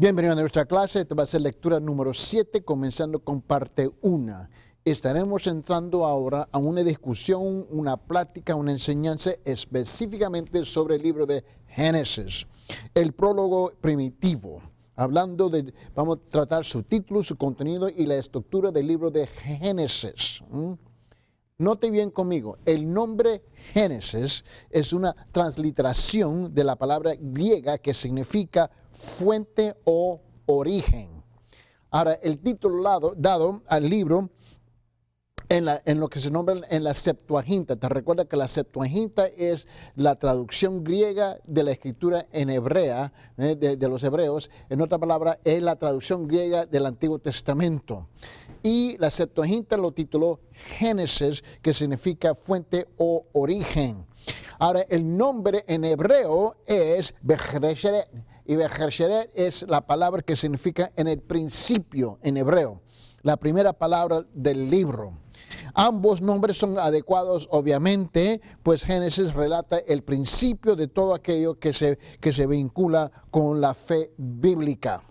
Bienvenidos a nuestra clase. Esta va a ser lectura número 7, comenzando con parte 1. Estaremos entrando ahora a una discusión, una plática, una enseñanza específicamente sobre el libro de Génesis, el prólogo primitivo. Hablando de, vamos a tratar su título, su contenido y la estructura del libro de Génesis. Note bien conmigo, el nombre Génesis es una transliteración de la palabra griega que significa fuente o origen. Ahora, el título dado, al libro en, lo que se nombra en la Septuaginta. Te recuerda que la Septuaginta es la traducción griega de la escritura en hebrea, eh, de, los hebreos. En otra palabra, es la traducción griega del Antiguo Testamento y la Septuaginta lo tituló Génesis, que significa fuente o origen. Ahora, el nombre en hebreo es Becheresheret, y Becheresheret es la palabra que significa en el principio en hebreo, la primera palabra del libro. Ambos nombres son adecuados, obviamente, pues Génesis relata el principio de todo aquello que se, que se vincula con la fe bíblica.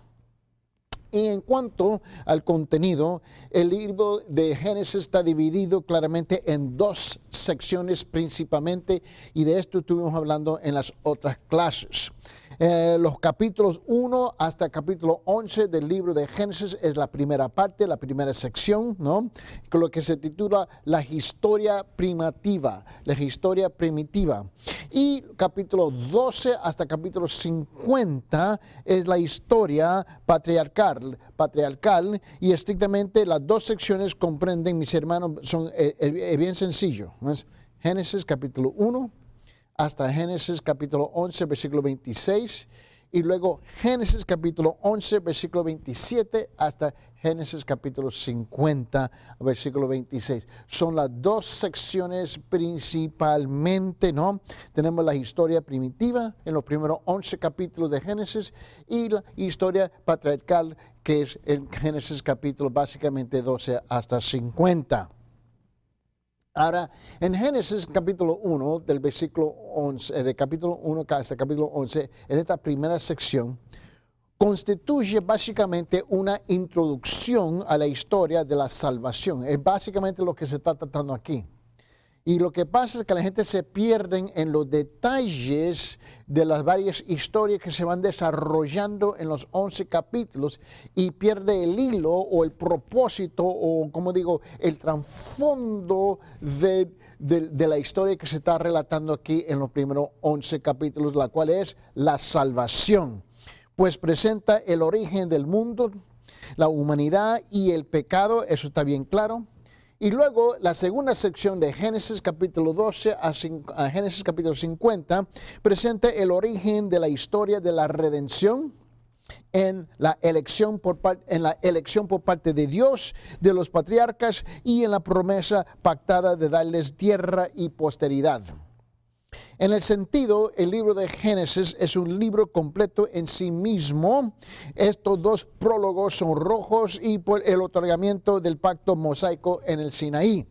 Y en cuanto al contenido, el libro de Génesis está dividido claramente en dos secciones principalmente y de esto estuvimos hablando en las otras clases. Eh, los capítulos 1 hasta capítulo 11 del libro de Génesis es la primera parte, la primera sección, ¿no? Con lo que se titula la historia primitiva, la historia primitiva. Y capítulo 12 hasta capítulo 50 es la historia patriarcal, patriarcal y estrictamente las dos secciones comprenden, mis hermanos, son, eh, eh, bien sencillo. Génesis capítulo 1 hasta Génesis capítulo 11, versículo 26, y luego Génesis capítulo 11, versículo 27, hasta Génesis capítulo 50, versículo 26. Son las dos secciones principalmente, ¿no? Tenemos la historia primitiva en los primeros 11 capítulos de Génesis y la historia patriarcal que es en Génesis capítulo básicamente 12 hasta 50. Ahora, en Génesis capítulo 1, del versículo 11, eh, del capítulo 1 hasta capítulo 11, en esta primera sección, constituye básicamente una introducción a la historia de la salvación. Es básicamente lo que se está tratando aquí. Y lo que pasa es que la gente se pierde en los detalles de las varias historias que se van desarrollando en los 11 capítulos y pierde el hilo o el propósito o, como digo, el trasfondo de, la historia que se está relatando aquí en los primeros 11 capítulos, la cual es la salvación. Pues presenta el origen del mundo, la humanidad y el pecado, eso está bien claro y luego la segunda sección de Génesis capítulo 12 a, Génesis capítulo 50 presenta el origen de la historia de la redención en la elección por en la elección por parte de Dios de los patriarcas y en la promesa pactada de darles tierra y posteridad. En el sentido, el libro de Génesis es un libro completo en sí mismo. Estos dos prólogos son rojos y por el otorgamiento del pacto mosaico en el Sinaí.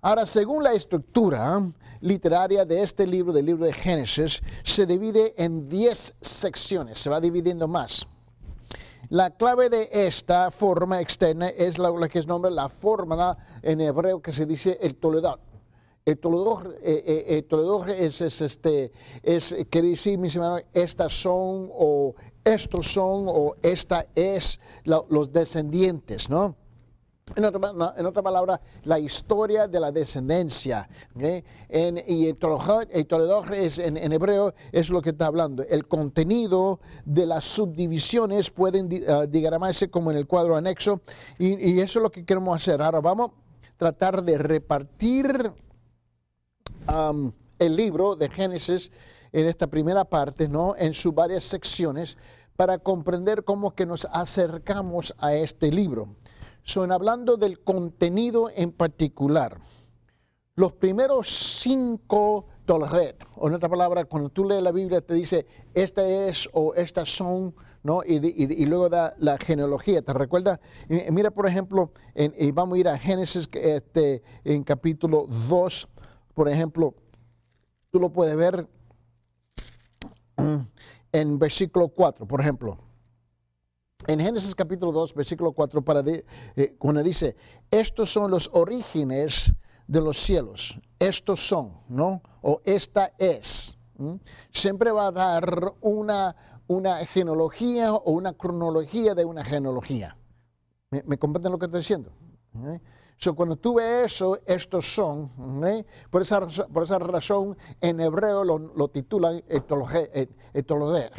Ahora, según la estructura literaria de este libro, del libro de Génesis, se divide en 10 secciones, se va dividiendo más. La clave de esta forma externa es la, que es nombre la forma en hebreo que se dice el Toledot el eh, eh, eh, es, este, es, quiere decir, mis estas son o estos son o esta es los descendientes, ¿no? En otra, palabra, la historia de la descendencia. En, y el Toledo es, en, hebreo es lo que está hablando. El contenido de las subdivisiones pueden ah, como en el cuadro anexo. Y, y eso es lo que queremos hacer. Ahora vamos a tratar de repartir el libro de Génesis en esta primera parte, ¿no? En sus varias secciones para comprender cómo que nos acercamos a este libro. Son hablando del contenido en particular. Los primeros cinco Tolred, o en otra palabra, cuando tú lees la Biblia te dice, esta es o estas son, ¿no? Y, luego da la genealogía, ¿te recuerda. Mira, por ejemplo, y vamos a ir a Génesis este, en capítulo 2, por ejemplo, tú lo puedes ver mm, en versículo 4, por ejemplo. En Génesis capítulo 2, versículo 4, eh, cuando dice, estos son los orígenes de los cielos, estos son, ¿no? O esta es. Siempre va a dar una, una genealogía o una cronología de una genealogía. ¿Me, comprenden lo que estoy diciendo? ¿Eh? So, cuando tú ves eso, estos son, por, esa, por esa razón en hebreo lo, titulan etologer, etologer,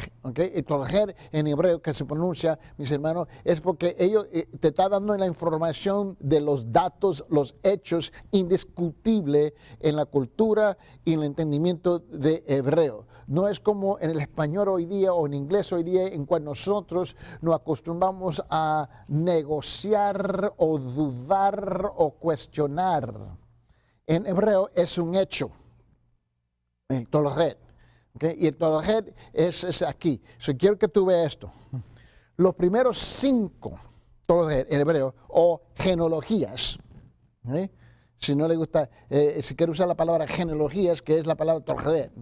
en hebreo que se pronuncia, mis hermanos, es porque ellos eh, te está dando la información de los datos, los hechos indiscutibles en la cultura y en el entendimiento de hebreo. No es como en el español hoy día o en inglés hoy día en cual nosotros nos acostumbramos a negociar o dudar o cuestionar. En hebreo es un hecho, el toloret. Y el toloret es, aquí. si quiero que tú veas esto. Los primeros cinco toloret en hebreo o genealogías. Si no le gusta, eh, si quiere usar la palabra genealogías, que es la palabra toloret.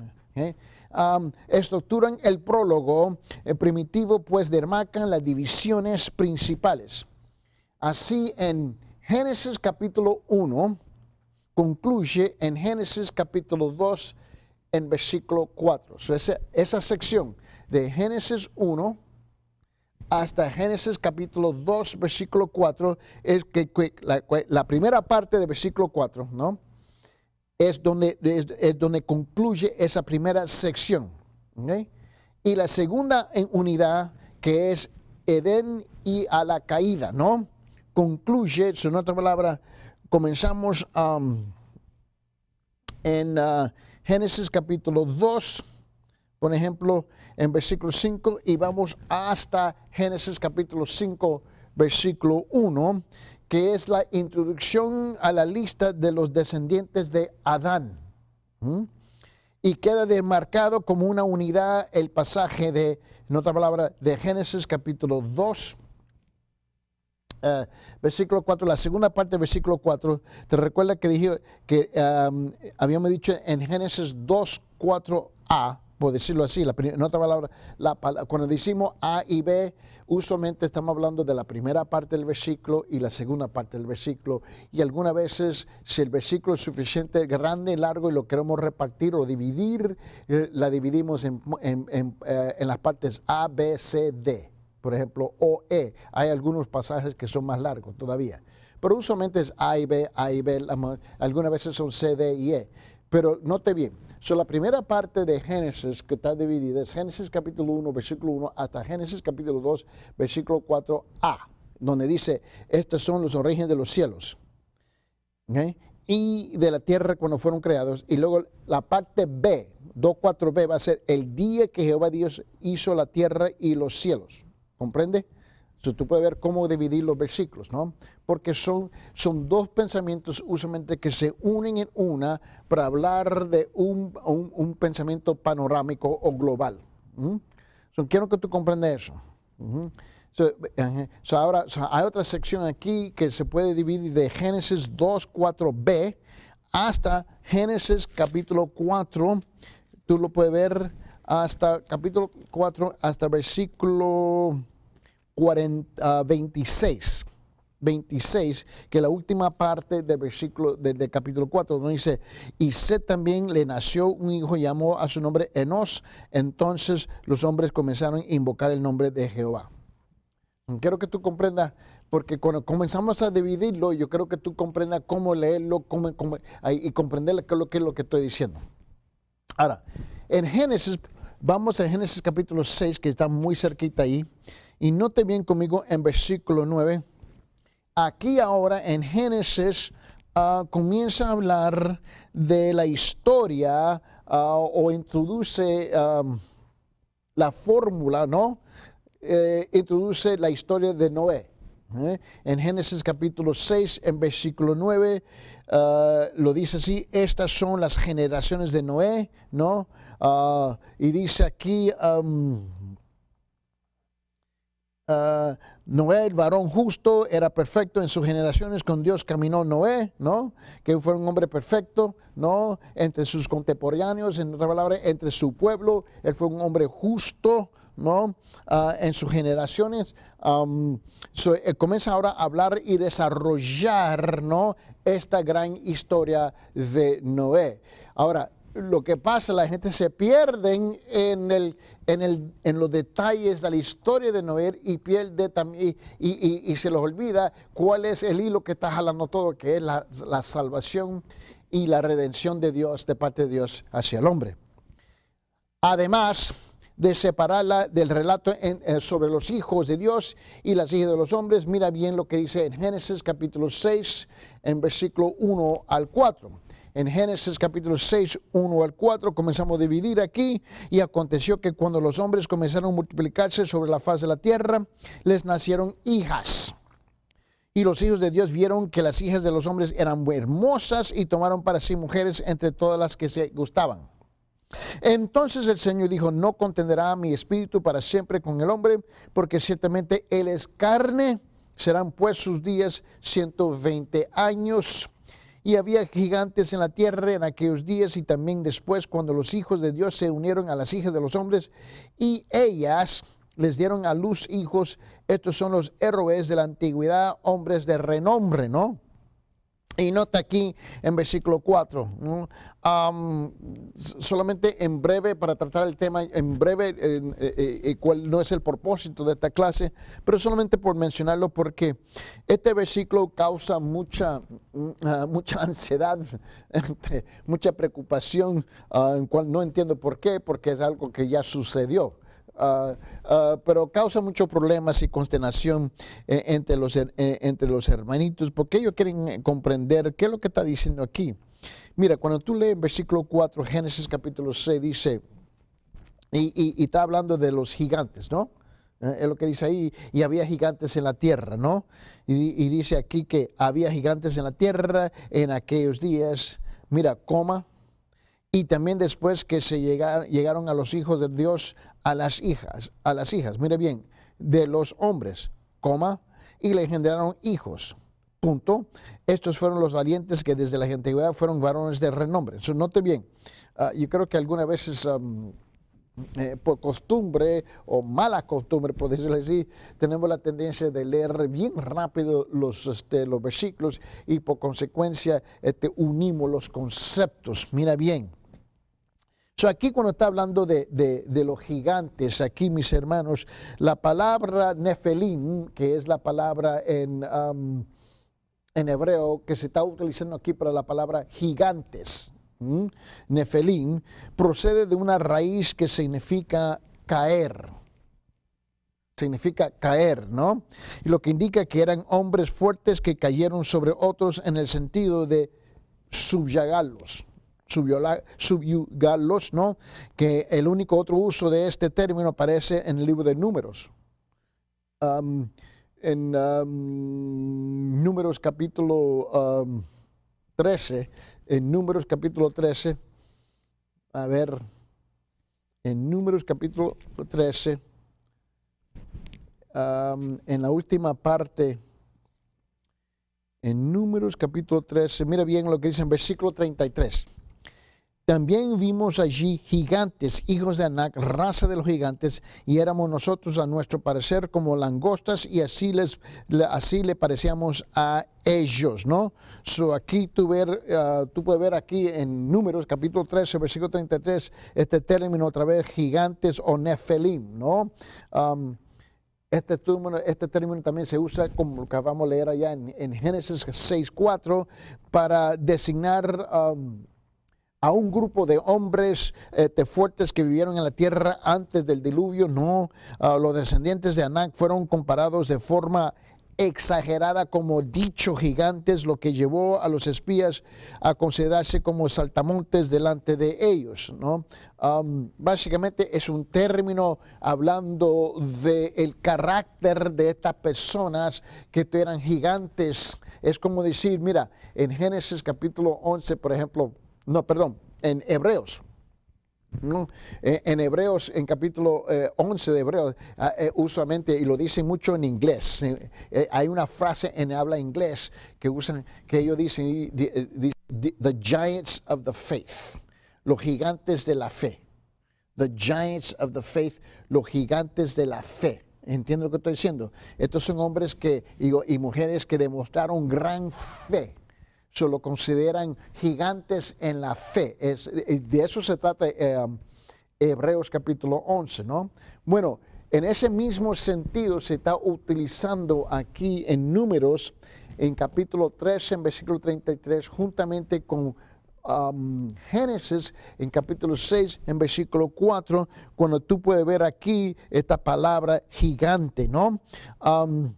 estructuran el prólogo eh, primitivo, pues dermarcan las divisiones principales. Así en Génesis capítulo 1 concluye en Génesis capítulo 2 en versículo 4. esa, sección de Génesis 1 hasta Génesis capítulo 2, versículo 4, es que, la, primera parte del versículo 4, ¿no? Es donde, donde concluye esa primera sección. Y la segunda unidad, que es Edén y a la caída, ¿no? concluye, en otra palabra, comenzamos um, en uh, Génesis capítulo 2, por ejemplo, en versículo 5 y vamos hasta Génesis capítulo 5, versículo 1, que es la introducción a la lista de los descendientes de Adán. Y queda demarcado como una unidad el pasaje de, en otra palabra, de Génesis capítulo 2 eh, versículo 4, la segunda parte del versículo 4, te recuerda que dije que habíamos dicho en Génesis 2, 4a, por decirlo así, la, en otra palabra, la, cuando decimos A y B, usualmente estamos hablando de la primera parte del versículo y la segunda parte del versículo. Y algunas veces, si el versículo es suficiente grande y largo y lo queremos repartir o dividir, eh, la dividimos en, eh, en las partes A, B, C, D por ejemplo, O, E. Hay algunos pasajes que son más largos todavía. Pero usualmente es A y B, A y B, algunas veces son C, D y E. Pero note bien, so, la primera parte de Génesis que está dividida es Génesis capítulo 1, versículo 1 hasta Génesis capítulo 2, versículo 4a, donde dice, estos son los orígenes de los cielos y de la tierra cuando fueron creados. Y luego la parte B, 2.4b, va a ser el día que Jehová Dios hizo la tierra y los cielos. ¿comprende? tú puedes ver cómo dividir los versículos, ¿no? Porque son, son dos pensamientos usualmente que se unen en una para hablar de un, pensamiento panorámico o global. quiero que tú comprendas eso. Eh, ahora hay otra sección aquí que se puede dividir de Génesis 24 b hasta Génesis capítulo 4. Tú lo puedes ver hasta capítulo 4, hasta versículo 40, 26. 26, que la última parte del versículo del, capítulo 4, donde dice, y se también le nació un hijo, llamó a su nombre Enos, entonces los hombres comenzaron a invocar el nombre de Jehová. Quiero que tú comprendas, porque cuando comenzamos a dividirlo, yo creo que tú comprendas cómo leerlo y comprender lo que, lo que es lo que estoy diciendo. Ahora, en Génesis, vamos a Génesis capítulo 6, que está muy cerquita ahí, y note bien conmigo en versículo 9. Aquí ahora en Génesis ah, comienza a hablar de la historia ah, o introduce la fórmula, ¿no? Eh, introduce la historia de Noé. ¿eh? En Génesis capítulo 6, en versículo 9, ah, lo dice así, estas son las generaciones de Noé, ¿no? y dice aquí... Ah, Noé, el varón justo, era perfecto en sus generaciones, con Dios caminó Noé, ¿no? Que fue un hombre perfecto, ¿no? Entre sus contemporáneos, en entre su pueblo, él fue un hombre justo, ¿no? Ah, en sus generaciones. Eh, comienza ahora a hablar y desarrollar, ¿no? Esta gran historia de Noé. Ahora, lo que pasa, la gente se pierde en el en, los detalles de la historia de Noé y, pierde también y, y, y, se los olvida cuál es el hilo que está jalando todo, que es la, salvación y la redención de Dios, de parte de Dios hacia el hombre. Además, de separarla del relato eh, sobre los hijos de Dios y las hijas de los hombres. Mira bien lo que dice en Génesis capítulo 6, en versículo 1 al 4 en Génesis capítulo 6, 1 al 4, comenzamos a dividir aquí y aconteció que cuando los hombres comenzaron a multiplicarse sobre la faz de la tierra, les nacieron hijas. Y los hijos de Dios vieron que las hijas de los hombres eran hermosas y tomaron para sí mujeres entre todas las que se gustaban. Entonces el Señor dijo, no contenderá mi espíritu para siempre con el hombre, porque ciertamente él es carne, serán pues sus días 120 años y había gigantes en la tierra en aquellos días y también después cuando los hijos de Dios se unieron a las hijas de los hombres y ellas les dieron a luz hijos. Estos son los héroes de la antigüedad, hombres de renombre, ¿no? Y nota aquí en versículo 4, solamente en breve para tratar el tema, en breve, eh, eh, eh, cuál no es el propósito de esta clase, pero solamente por mencionarlo porque este versículo causa mucha, mm, ah, mucha ansiedad, mucha preocupación, ah, en no entiendo por qué, porque es algo que ya sucedió. Ah, ah, pero causa muchos problemas y consternación eh, entre, los, eh, entre los hermanitos, porque ellos quieren eh, comprender qué es lo que está diciendo aquí. Mira, cuando tú lees en versículo 4, Génesis capítulo 6, dice, y, está hablando de los gigantes, ¿no? es lo que dice ahí, y había gigantes en la tierra, ¿no? y dice aquí que había gigantes en la tierra en aquellos días. Mira, coma, y también después que se llegaron a los hijos de Dios, a las hijas, a las hijas, mire bien, de los hombres, coma, y le generaron hijos. Punto. Estos fueron los valientes que desde la antigüedad fueron varones de renombre. Eso note bien, ah, yo creo que algunas veces eh, por costumbre o mala costumbre, por decirlo así, tenemos la tendencia de leer bien rápido los, este, los versículos y por consecuencia este, unimos los conceptos. Mira bien, aquí cuando está hablando de, los gigantes, aquí mis hermanos, la palabra nefelín, que es la palabra en, um, en hebreo que se está utilizando aquí para la palabra gigantes, nefelín, procede de una raíz que significa caer significa caer, ¿no? Y lo que indica que eran hombres fuertes que cayeron sobre otros en el sentido de subyagarlos subyugalos ¿no? Que el único otro uso de este término aparece en el libro de Números. Um, um, um, en Números capítulo 13, en Números capítulo 13, a ver, en Números capítulo 13, en la última parte, en Números capítulo 13, mira bien lo que dice en versículo 33. También vimos allí gigantes, hijos de Anac, raza de los gigantes, y éramos nosotros a nuestro parecer como langostas, y así, les, así le parecíamos a ellos, ¿no? So aquí tú, ver, ah, tú puedes ver aquí en Números, capítulo 13, versículo 33, este término otra vez, gigantes o nefelim, ¿no? este término, este término, también se usa, como acabamos de leer allá en, Génesis Génesis 4, para designar a un grupo de hombres eh, fuertes que vivieron en la tierra antes del diluvio, no. Ah, los descendientes de Anak fueron comparados de forma exagerada como dichos gigantes, lo que llevó a los espías a considerarse como saltamontes delante de ellos. ¿no? básicamente es un término hablando del carácter de estas personas que eran gigantes. Es como decir, mira, en Génesis capítulo 11, por ejemplo, no, perdón, en Hebreos. Eh, en Hebreos, en capítulo 11 eh, de Hebreos, ah, eh, usualmente, y lo dicen mucho en inglés, hay una frase en habla inglés que usan, que ellos dicen, the, giants of the faith, los gigantes de la fe, the giants of the faith, los gigantes de la fe. Entiendo lo que estoy diciendo. Estos son hombres que, y mujeres que demostraron gran fe se lo consideran gigantes en la fe. Es, eh, de eso se trata eh, Hebreos capítulo 11, ¿no? Bueno, en ese mismo sentido se está utilizando aquí en números, en capítulo 13, en versículo 33, juntamente con um, Génesis, en capítulo 6, en versículo 4, cuando tú puedes ver aquí esta palabra gigante, ¿no? Um,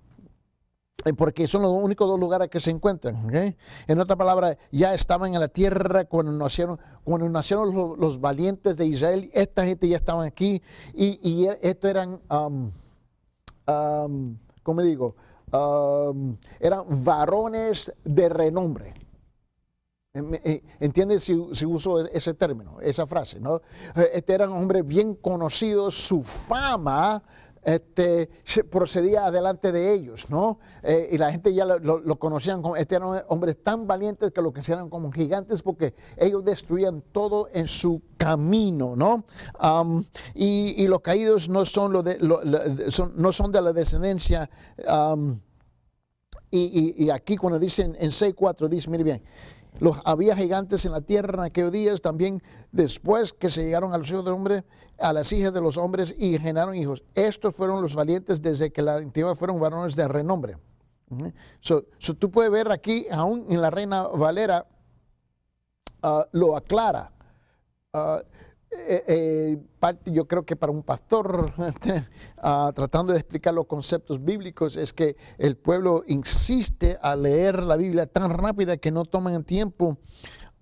eh, porque son los únicos dos lugares que se encuentran. En otra palabra, ya estaban en la tierra cuando nacieron, cuando nacieron los, valientes de Israel, esta gente ya estaba aquí y, e, estos eran, ¿cómo digo? eran varones de renombre. Eh, eh, ¿Entiendes si, uso e, ese término, esa frase? ¿no? Este eran hombres bien conocidos, su fama este, procedía adelante de ellos, ¿no? Eh, y la gente ya lo, conocían como, este eran hombres tan valientes que lo eran como gigantes porque ellos destruían todo en su camino, ¿no? y, los caídos no son, lo de, no son de la descendencia. y, aquí cuando dicen en 6.4, dice, mire bien, los había gigantes en la tierra en aquellos días, también después que se llegaron a los hijos del hombre, a las hijas de los hombres y generaron hijos. Estos fueron los valientes desde que la antigua fueron varones de renombre. So, tú puedes ver aquí, aún en la Reina Valera, ah, lo aclara. Ah, eh, eh, yo creo que para un pastor, ah, tratando de explicar los conceptos bíblicos, es que el pueblo insiste a leer la Biblia tan rápida que no toman tiempo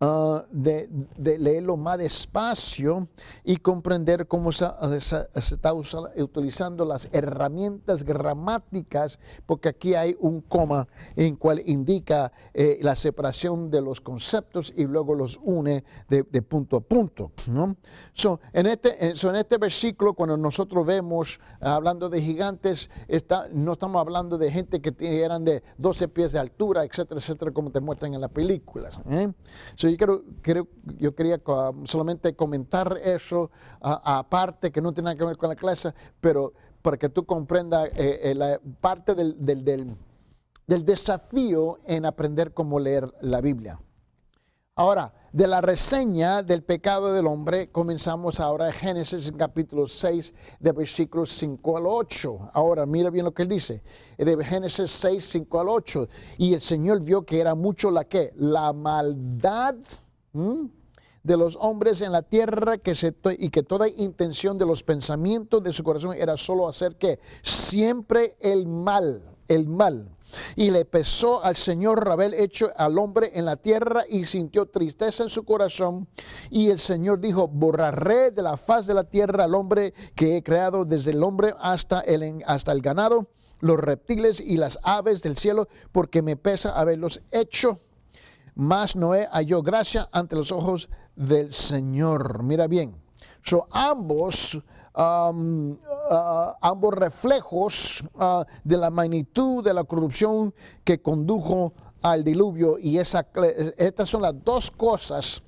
Ah, de, leerlo más despacio y comprender cómo se, eh, está utilizando las herramientas gramáticas, porque aquí hay un coma en cual indica eh, la separación de los conceptos y luego los une de, punto a punto. ¿no? en, este, en este versículo, cuando nosotros vemos hablando de gigantes, no estamos hablando de gente que eran de 12 pies de altura, etcétera, etcétera, como te muestran en las películas. ¿eh? yo, yo quería um, solamente comentar eso aparte, que no tiene nada que ver con la clase, pero para que tú comprendas eh, eh, la parte del, del desafío en aprender cómo leer la Biblia. Ahora, de la reseña del pecado del hombre, comenzamos ahora en Génesis en capítulo 6, de versículos 5 al 8. Ahora, mira bien lo que él dice, de Génesis 6, 5 al 8. Y el Señor vio que era mucho la que, la maldad de los hombres en la tierra que se y que toda intención de los pensamientos de su corazón era solo hacer que siempre el mal, el mal. Y le pesó al Señor Rabel hecho al hombre en la tierra y sintió tristeza en su corazón. Y el Señor dijo, borraré de la faz de la tierra al hombre que he creado desde el hombre hasta el, hasta el ganado, los reptiles y las aves del cielo, porque me pesa haberlos hecho. Mas Noé halló gracia ante los ojos del Señor. Mira bien. So, ambos Ah, ah, ambos reflejos ah, de la magnitud de la corrupción que condujo al diluvio. Y esa, estas son las dos cosas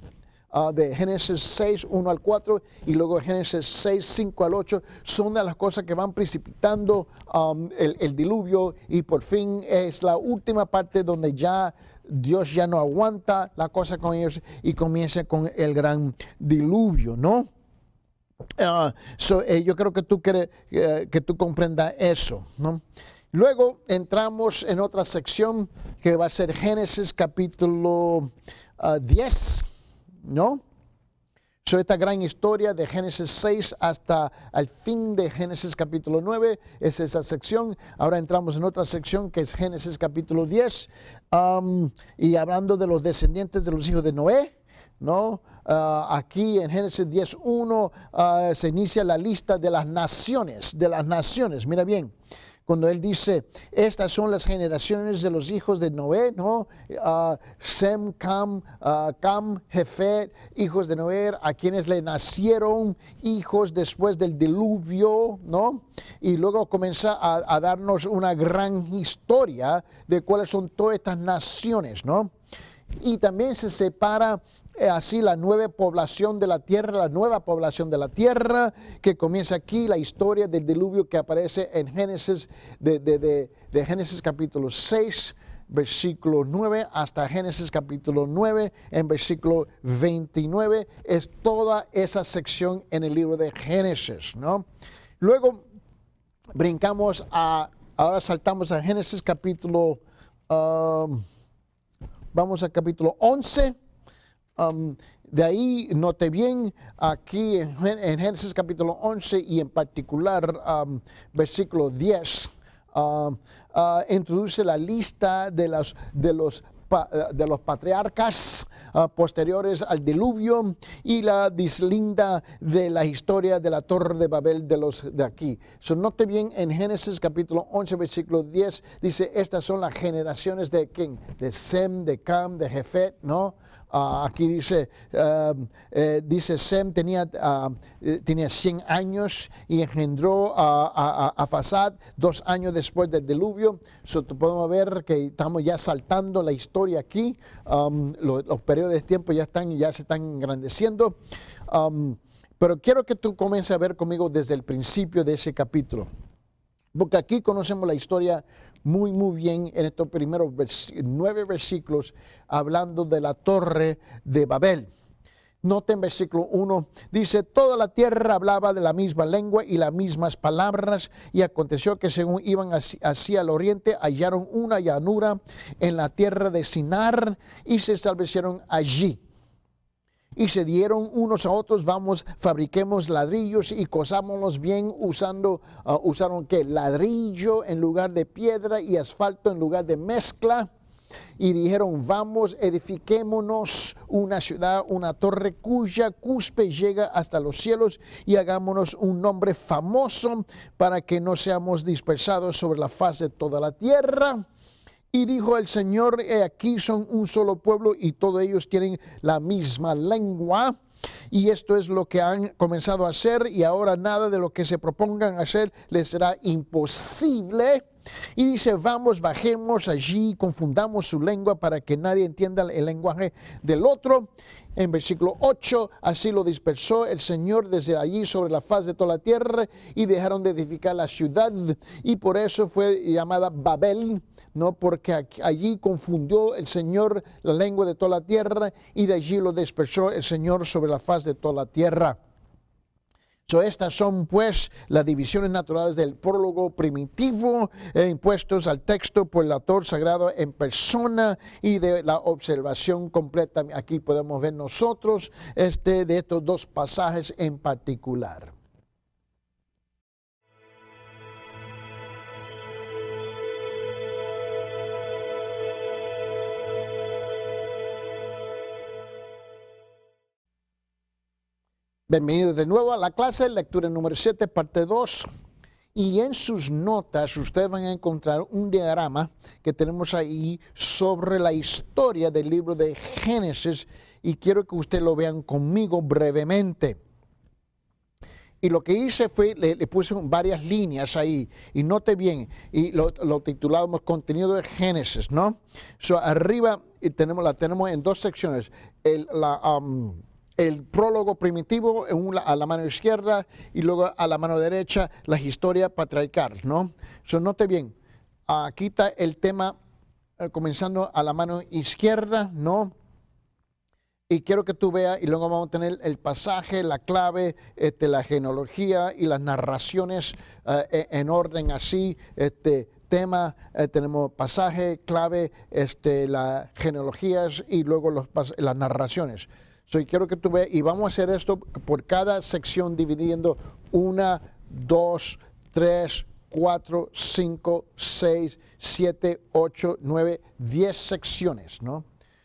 de Génesis 6, 1 al 4 y luego Génesis 6, 5 al 8, son de las cosas que van precipitando el, el, diluvio y por fin es la última parte donde ya Dios ya no aguanta la cosa con ellos y comienza con el gran diluvio, ¿no? Ah, eh, yo creo que tú, cre eh, que tú comprendas eso. ¿no? Luego entramos en otra sección que va a ser Génesis capítulo 10, ah, ¿no? So, esta gran historia de Génesis 6 hasta el fin de Génesis capítulo 9 es esa sección. Ahora entramos en otra sección que es Génesis capítulo 10 y hablando de los descendientes de los hijos de Noé ¿no? Ah, aquí en Génesis 10.1 ah, se inicia la lista de las naciones, de las naciones, mira bien, cuando él dice, estas son las generaciones de los hijos de Noé, ¿no? Ah, Sem, Cam, Cam, Jefet, hijos de Noé, a quienes le nacieron hijos después del diluvio, ¿no? Y luego comienza a, a darnos una gran historia de cuáles son todas estas naciones, ¿no? y también se separa eh, así la nueva población de la tierra, la nueva población de la tierra, que comienza aquí la historia del diluvio que aparece en Génesis, de, Génesis capítulo 6, versículo 9 hasta Génesis capítulo 9, en versículo 29, es toda esa sección en el libro de Génesis, ¿no? Luego brincamos a, ahora saltamos a Génesis capítulo, um, vamos a capítulo 11, de ahí note bien aquí en, Génesis capítulo 11 y en particular versículo 10, ah, introduce la lista de, de los eh, de los patriarcas ah, posteriores al diluvio y la dislinda de la historia de la torre de Babel de los de aquí. So, note bien en Génesis capítulo 11 versículo 10 dice estas son las generaciones de quién, de Sem, de Cam, de Jefet, ¿no? Ah, aquí dice, eh, eh, dice Sem tenía, 100 ah, eh, años y engendró a, a, Fasad dos años después del diluvio. So, podemos ver que estamos ya saltando la historia aquí. Um, los, periodos de tiempo ya, están, ya se están engrandeciendo. Um, pero quiero que tú comiences a ver conmigo desde el principio de ese capítulo. Porque aquí conocemos la historia muy, muy bien en estos primeros nueve versículos hablando de la torre de Babel. Noten versículo 1, dice, toda la tierra hablaba de la misma lengua y las mismas palabras, y aconteció que según iban hacia, el oriente, hallaron una llanura en la tierra de Sinar y se establecieron allí. Y se dieron unos a otros, vamos, fabriquemos ladrillos y cosámonos bien usando, ah, usaron que ladrillo en lugar de piedra y asfalto en lugar de mezcla y dijeron, vamos, edifiquémonos una ciudad, una torre cuya cuspe llega hasta los cielos y hagámonos un nombre famoso para que no seamos dispersados sobre la faz de toda la tierra. Y dijo el Señor, aquí son un solo pueblo y todos ellos tienen la misma lengua. Y esto es lo que han comenzado a hacer y ahora nada de lo que se propongan hacer les será imposible. Y dice, vamos, bajemos allí, confundamos su lengua para que nadie entienda el lenguaje del otro. En versículo 8, así lo dispersó el Señor desde allí sobre la faz de toda la tierra y dejaron de edificar la ciudad y por eso fue llamada Babel, ¿no? porque allí confundió el Señor la lengua de toda la tierra y de allí lo dispersó el Señor sobre la faz de toda la tierra estas son pues las divisiones naturales del prólogo primitivo, eh, impuestos al texto por el autor sagrado en persona y de la observación completa. Aquí podemos ver nosotros este, de estos dos pasajes en particular. Bienvenidos de nuevo a la clase, de lectura número 7, parte 2. Y en sus notas ustedes van a encontrar un diagrama que tenemos ahí sobre la historia del libro de Génesis y quiero que ustedes lo vean conmigo brevemente. Y lo que hice fue, le, puse varias líneas ahí, y note bien, y lo, titulamos contenido de Génesis, ¿no? arriba tenemos, la tenemos en dos secciones, la... Um, el prólogo primitivo a la mano izquierda y luego a la mano derecha la historia patriarcal, ¿no? So, note bien, aquí está el tema eh, comenzando a la mano izquierda, ¿no? Y quiero que tú veas, y luego vamos a tener el pasaje, la clave, este, la genealogía y las narraciones eh, e, en orden así, este, tema, eh, tenemos pasaje, clave, este, las genealogías y luego las narraciones quiero que tú veas, y vamos a hacer esto por cada sección dividiendo una, dos, tres, cuatro cinco seis siete ocho nueve diez secciones, ¿no?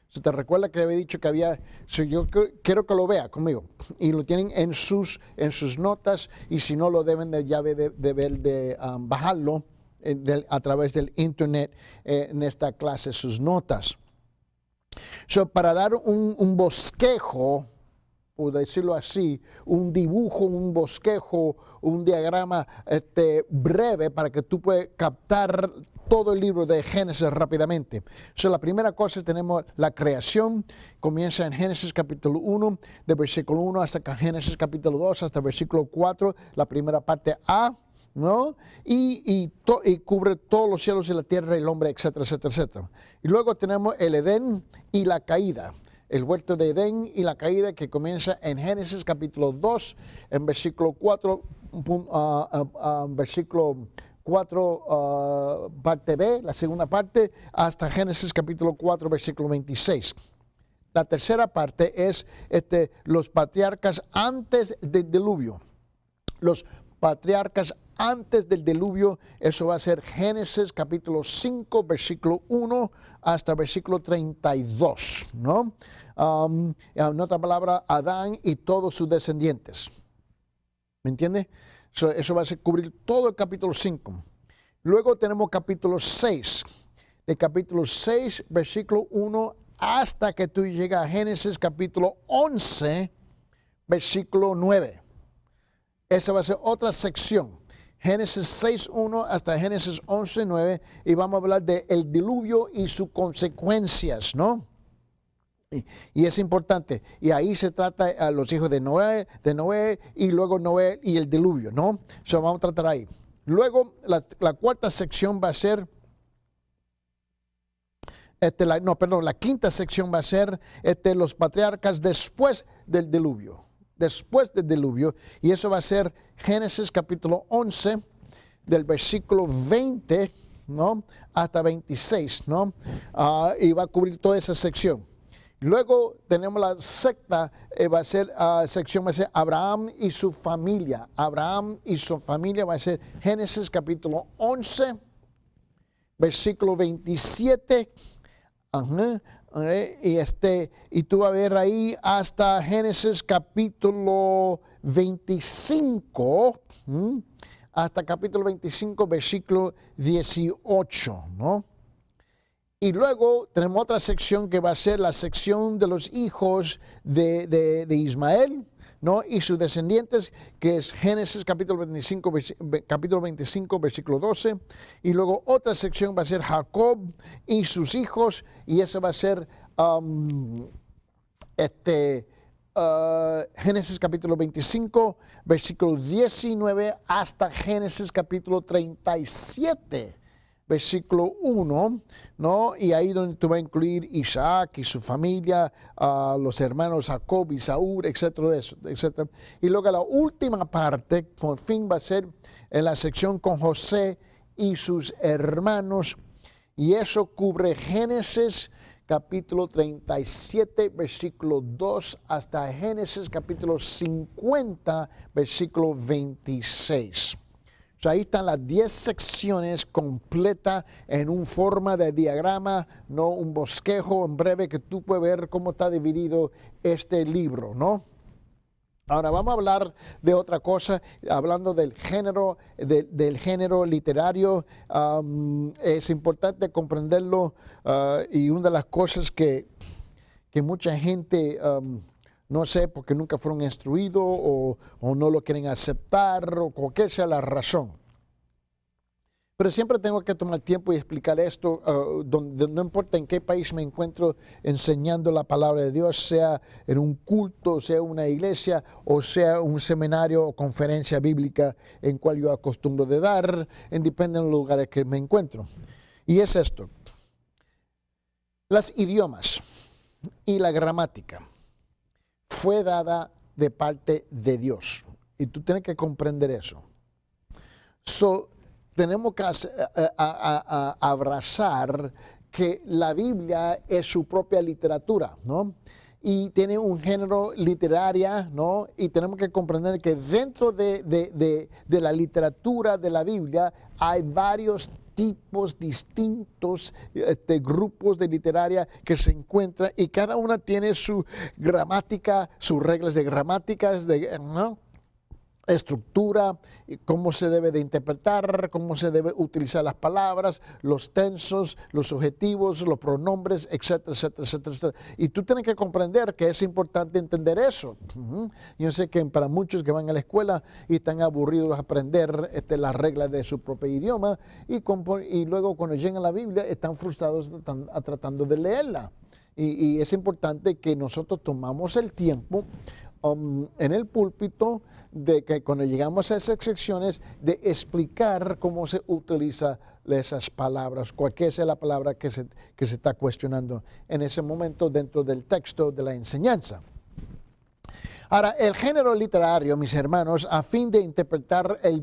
Se te recuerda que había dicho que había, yo quiero que lo vea conmigo, y lo tienen en sus, en sus notas, y si no lo deben de, llave de, de, um, bajarlo eh, a través del internet eh, en esta clase, sus notas. So, para dar un, bosquejo, o decirlo así, un dibujo, un bosquejo, un diagrama este, breve para que tú puedas captar todo el libro de Génesis rápidamente. So, la primera cosa es tenemos la creación, comienza en Génesis capítulo 1, de versículo 1 hasta Génesis capítulo 2, hasta versículo 4, la primera parte A ¿no? Y, cubre todos los cielos y la tierra, el hombre, etcétera, etcétera, etcétera. Y luego tenemos el Edén y la caída, el huerto de Edén y la caída que comienza en Génesis capítulo 2, en versículo 4, ah, ah, ah, versículo 4, parte B, la segunda parte, hasta Génesis capítulo 4, versículo 26. La tercera parte es este, los patriarcas antes del diluvio. Los patriarcas antes del diluvio. Eso va a ser Génesis capítulo 5, versículo 1 hasta versículo 32, ¿no? en otra palabra, Adán y todos sus descendientes. ¿Me entiende? eso va a ser cubrir todo el capítulo 5. Luego tenemos capítulo 6. De capítulo 6, versículo 1 hasta que tú llegas a Génesis capítulo 11, versículo 9. Esa va a ser otra sección. Génesis 6.1 hasta Génesis 11.9 y vamos a hablar de el diluvio y sus consecuencias, ¿no? Y, es importante. Y ahí se trata a los hijos de Noé, de Noé y luego Noé y el diluvio, ¿no? Eso vamos a tratar ahí. Luego la, la cuarta sección va a ser... Este, no, perdón, la quinta sección va a ser este, los patriarcas después del diluvio después del diluvio, y eso va a ser Génesis capítulo 11, del versículo 20, ¿no? Hasta 26, ¿no? Ah, y va a cubrir toda esa sección. Luego tenemos la secta, eh, va a ser, ah, sección va a ser Abraham y su familia. Abraham y su familia va a ser Génesis capítulo 11, versículo 27 ajá, y, este, y tú vas a ver ahí hasta Génesis capítulo 25, hasta capítulo 25, versículo 18, ¿no? Y luego tenemos otra sección que va a ser la sección de los hijos de, de Ismael, ¿no? y sus descendientes, que es Génesis capítulo 25, capítulo versículo 12. Y luego otra sección va a ser Jacob y sus hijos, y esa va a ser um, este, uh, Génesis capítulo 25, versículo 19 hasta Génesis capítulo 37 versículo 1, ¿no? Y ahí donde tú vas a incluir Isaac y su familia, los hermanos Jacob, Saúl, etcétera, etcétera. Y luego la última parte, por fin, va a ser en la sección con José y sus hermanos. Y eso cubre Génesis capítulo 37, versículo 2 hasta Génesis capítulo 50, versículo 26 ahí están las 10 secciones completas en un forma de diagrama, no un bosquejo en breve que tú puedes ver cómo está dividido este libro, ¿no? Ahora vamos a hablar de otra cosa, hablando del género, del género literario. es importante comprenderlo ah, y una de las cosas que, mucha gente no sé, porque nunca fueron instruidos o, no lo quieren aceptar o cualquier sea la razón. Pero siempre tengo que tomar tiempo y explicar esto, uh, donde, no importa en qué país me encuentro enseñando la palabra de Dios, sea en un culto, sea una iglesia, o sea un seminario o conferencia bíblica en cual yo acostumbro de dar, en depende de los lugares que me encuentro. Y es esto, las idiomas y la gramática fue dada de parte de Dios. Y tú tienes que comprender eso. So, tenemos que eh, eh, abrazar que la Biblia es su propia literatura, ¿no? Y tiene un género literaria, ¿no? Y tenemos que comprender que dentro de, de la literatura de la Biblia hay varios tipos distintos de este, grupos de literaria que se encuentran y cada una tiene su gramática, sus reglas de gramáticas, de, ¿no? estructura, cómo se debe de interpretar, cómo se debe utilizar las palabras, los tensos, los subjetivos, los pronombres, etcétera, etcétera, etcétera. Y tú tienes que comprender que es importante entender eso. Yo sé que para muchos que van a la escuela y están aburridos a aprender este, las reglas de su propio idioma y, y luego cuando llegan a la Biblia están frustrados tratando de leerla. Y, es importante que nosotros tomamos el tiempo um, en el púlpito, de que cuando llegamos a esas secciones, de explicar cómo se utiliza esas palabras, Cualquier sea la palabra que se, que se está cuestionando en ese momento dentro del texto de la enseñanza. Ahora, el género literario, mis hermanos, a fin de interpretar eh,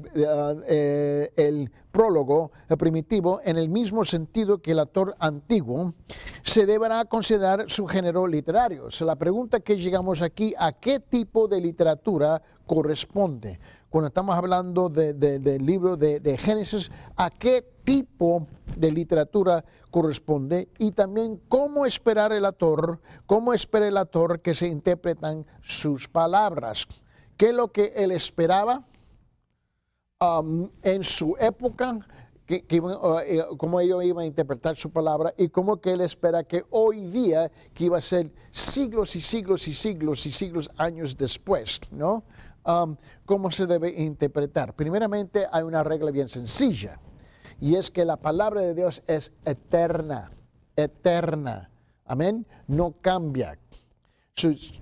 eh, el, prólogo primitivo en el mismo sentido que el autor antiguo, se deberá considerar su género literario. la pregunta que llegamos aquí, ¿a qué tipo de literatura corresponde? Bueno, estamos hablando del libro de, Génesis, a qué tipo de literatura corresponde y también cómo esperar el autor, cómo espera el autor que se interpretan sus palabras. ¿Qué es lo que él esperaba um, en su época? Uh, eh, cómo ellos iban a interpretar su palabra y cómo que él espera que hoy día, que iba a ser siglos y siglos y siglos y siglos, años después, ¿no? Um, cómo se debe interpretar. Primeramente hay una regla bien sencilla y es que la palabra de Dios es eterna, eterna. Amén. No cambia.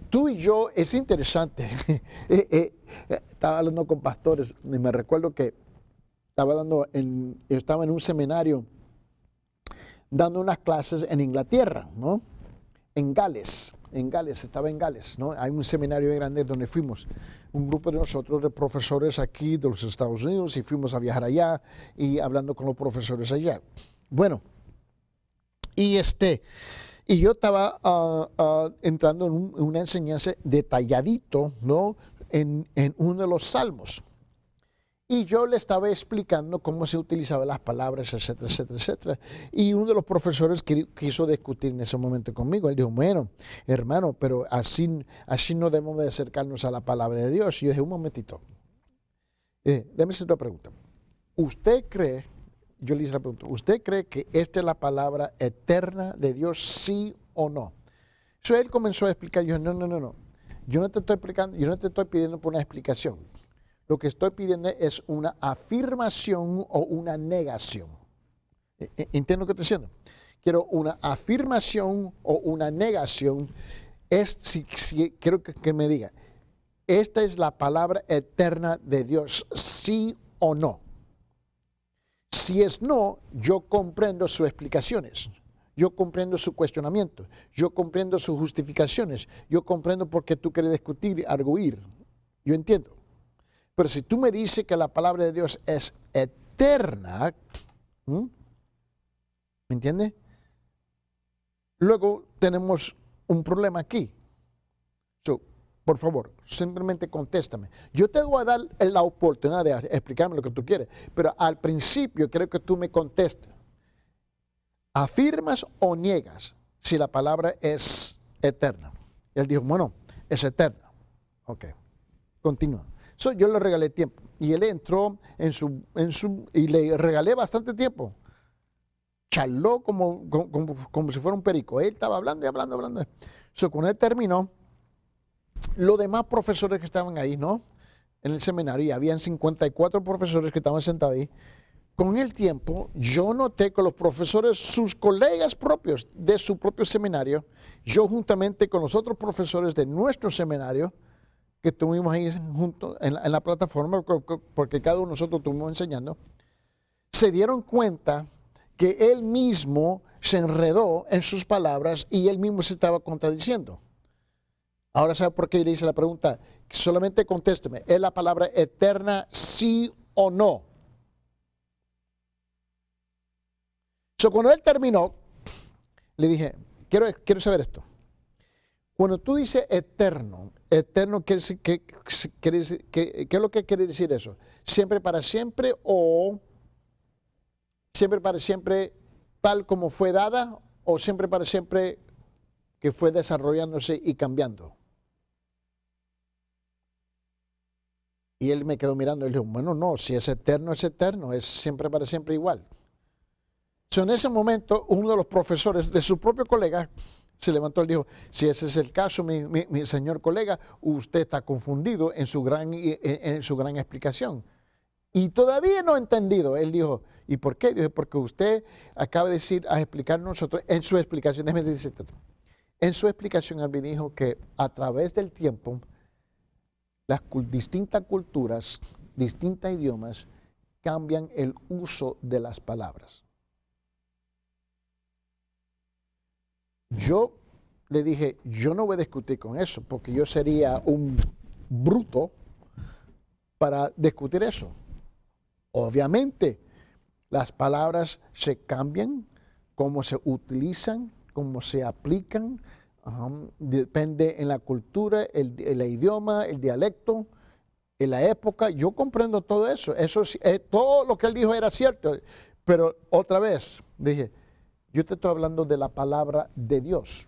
tú y yo, es interesante. Eh, eh, eh, estaba hablando con pastores y me recuerdo que estaba dando en, estaba en un seminario dando unas clases en Inglaterra, ¿no? En Gales en Gales, estaba en Gales, ¿no? Hay un seminario grande donde fuimos, un grupo de nosotros, de profesores aquí de los Estados Unidos, y fuimos a viajar allá y hablando con los profesores allá. Bueno, y este, y yo estaba ah, ah, entrando en, una enseñanza detalladito, ¿no? en uno de los salmos y yo le estaba explicando cómo se utilizaban las palabras, etcétera, etcétera, etcétera. Y uno de los profesores quiso discutir en ese momento conmigo. Él dijo, bueno, hermano, pero así, así no debemos acercarnos a la palabra de Dios. Y yo dije, un momentito, eh, déme hacer una pregunta. ¿Usted cree, yo le hice la pregunta, ¿usted cree que esta es la palabra eterna de Dios, sí o no? Entonces él comenzó a explicar, yo no, no, no, no. Yo no te estoy explicando, yo no te estoy pidiendo por una explicación lo que estoy pidiendo es una afirmación o una negación. E, e, entiendo lo que estoy diciendo. Quiero una afirmación o una negación. Es, si, quiero que, que me diga, esta es la palabra eterna de Dios, sí o no. Si es no, yo comprendo sus explicaciones, yo comprendo su cuestionamiento, yo comprendo sus justificaciones, yo comprendo por qué tú quieres discutir, arguir. Yo entiendo. Pero si tú me dices que la palabra de Dios es eterna, ¿me entiendes? Luego tenemos un problema aquí. por favor, simplemente contéstame. Yo te voy a dar la oportunidad de explicarme lo que tú quieres, pero al principio creo que tú me contestes. ¿Afirmas o niegas si la palabra es eterna? él dijo, bueno, es eterna. Ok, continúa yo le regalé tiempo y él entró en su, su, y le regalé bastante tiempo. Charló como, como, si fuera un perico. Él estaba hablando y hablando, hablando. So, cuando él terminó, los demás profesores que estaban ahí, ¿no? En el seminario, y habían 54 profesores que estaban sentados ahí. Con el tiempo, yo noté que los profesores, sus colegas propios de su propio seminario, yo juntamente con los otros profesores de nuestro seminario, que estuvimos ahí juntos en la, plataforma, porque cada uno de nosotros estuvimos enseñando, se dieron cuenta que él mismo se enredó en sus palabras y él mismo se estaba contradiciendo. Ahora sabe por qué le hice la pregunta. Solamente contésteme, ¿es la palabra eterna sí o no? So, cuando él terminó, le dije, quiero, quiero saber esto. Cuando tú dices eterno, Eterno, ¿qué, qué, es lo que quiere decir eso? ¿Siempre para siempre o siempre para siempre tal como fue dada o siempre para siempre que fue desarrollándose y cambiando? Y él me quedó mirando y le dijo, bueno, no, si es eterno, es eterno, es siempre para siempre igual. So, en ese momento, uno de los profesores de su propio colega se levantó y dijo, si ese es el caso, mi, señor colega, usted está confundido en su, gran, eh, eh, su gran explicación. Y todavía no ha entendido. Él dijo, ¿y por qué? Dijo, porque usted acaba de decir, a explicar nosotros, en su explicación, déjeme en su explicación él dijo que a través del tiempo, las distintas culturas, distintos idiomas, cambian el uso de las palabras. Yo le dije, yo no voy a discutir con eso, porque yo sería un bruto para discutir eso. Obviamente, las palabras se cambian, cómo se utilizan, cómo se aplican, depende en la cultura, el, idioma, el dialecto, en la época. Yo comprendo todo eso. eso eh, todo lo que él dijo era cierto, pero otra vez, dije, yo te estoy hablando de la palabra de Dios.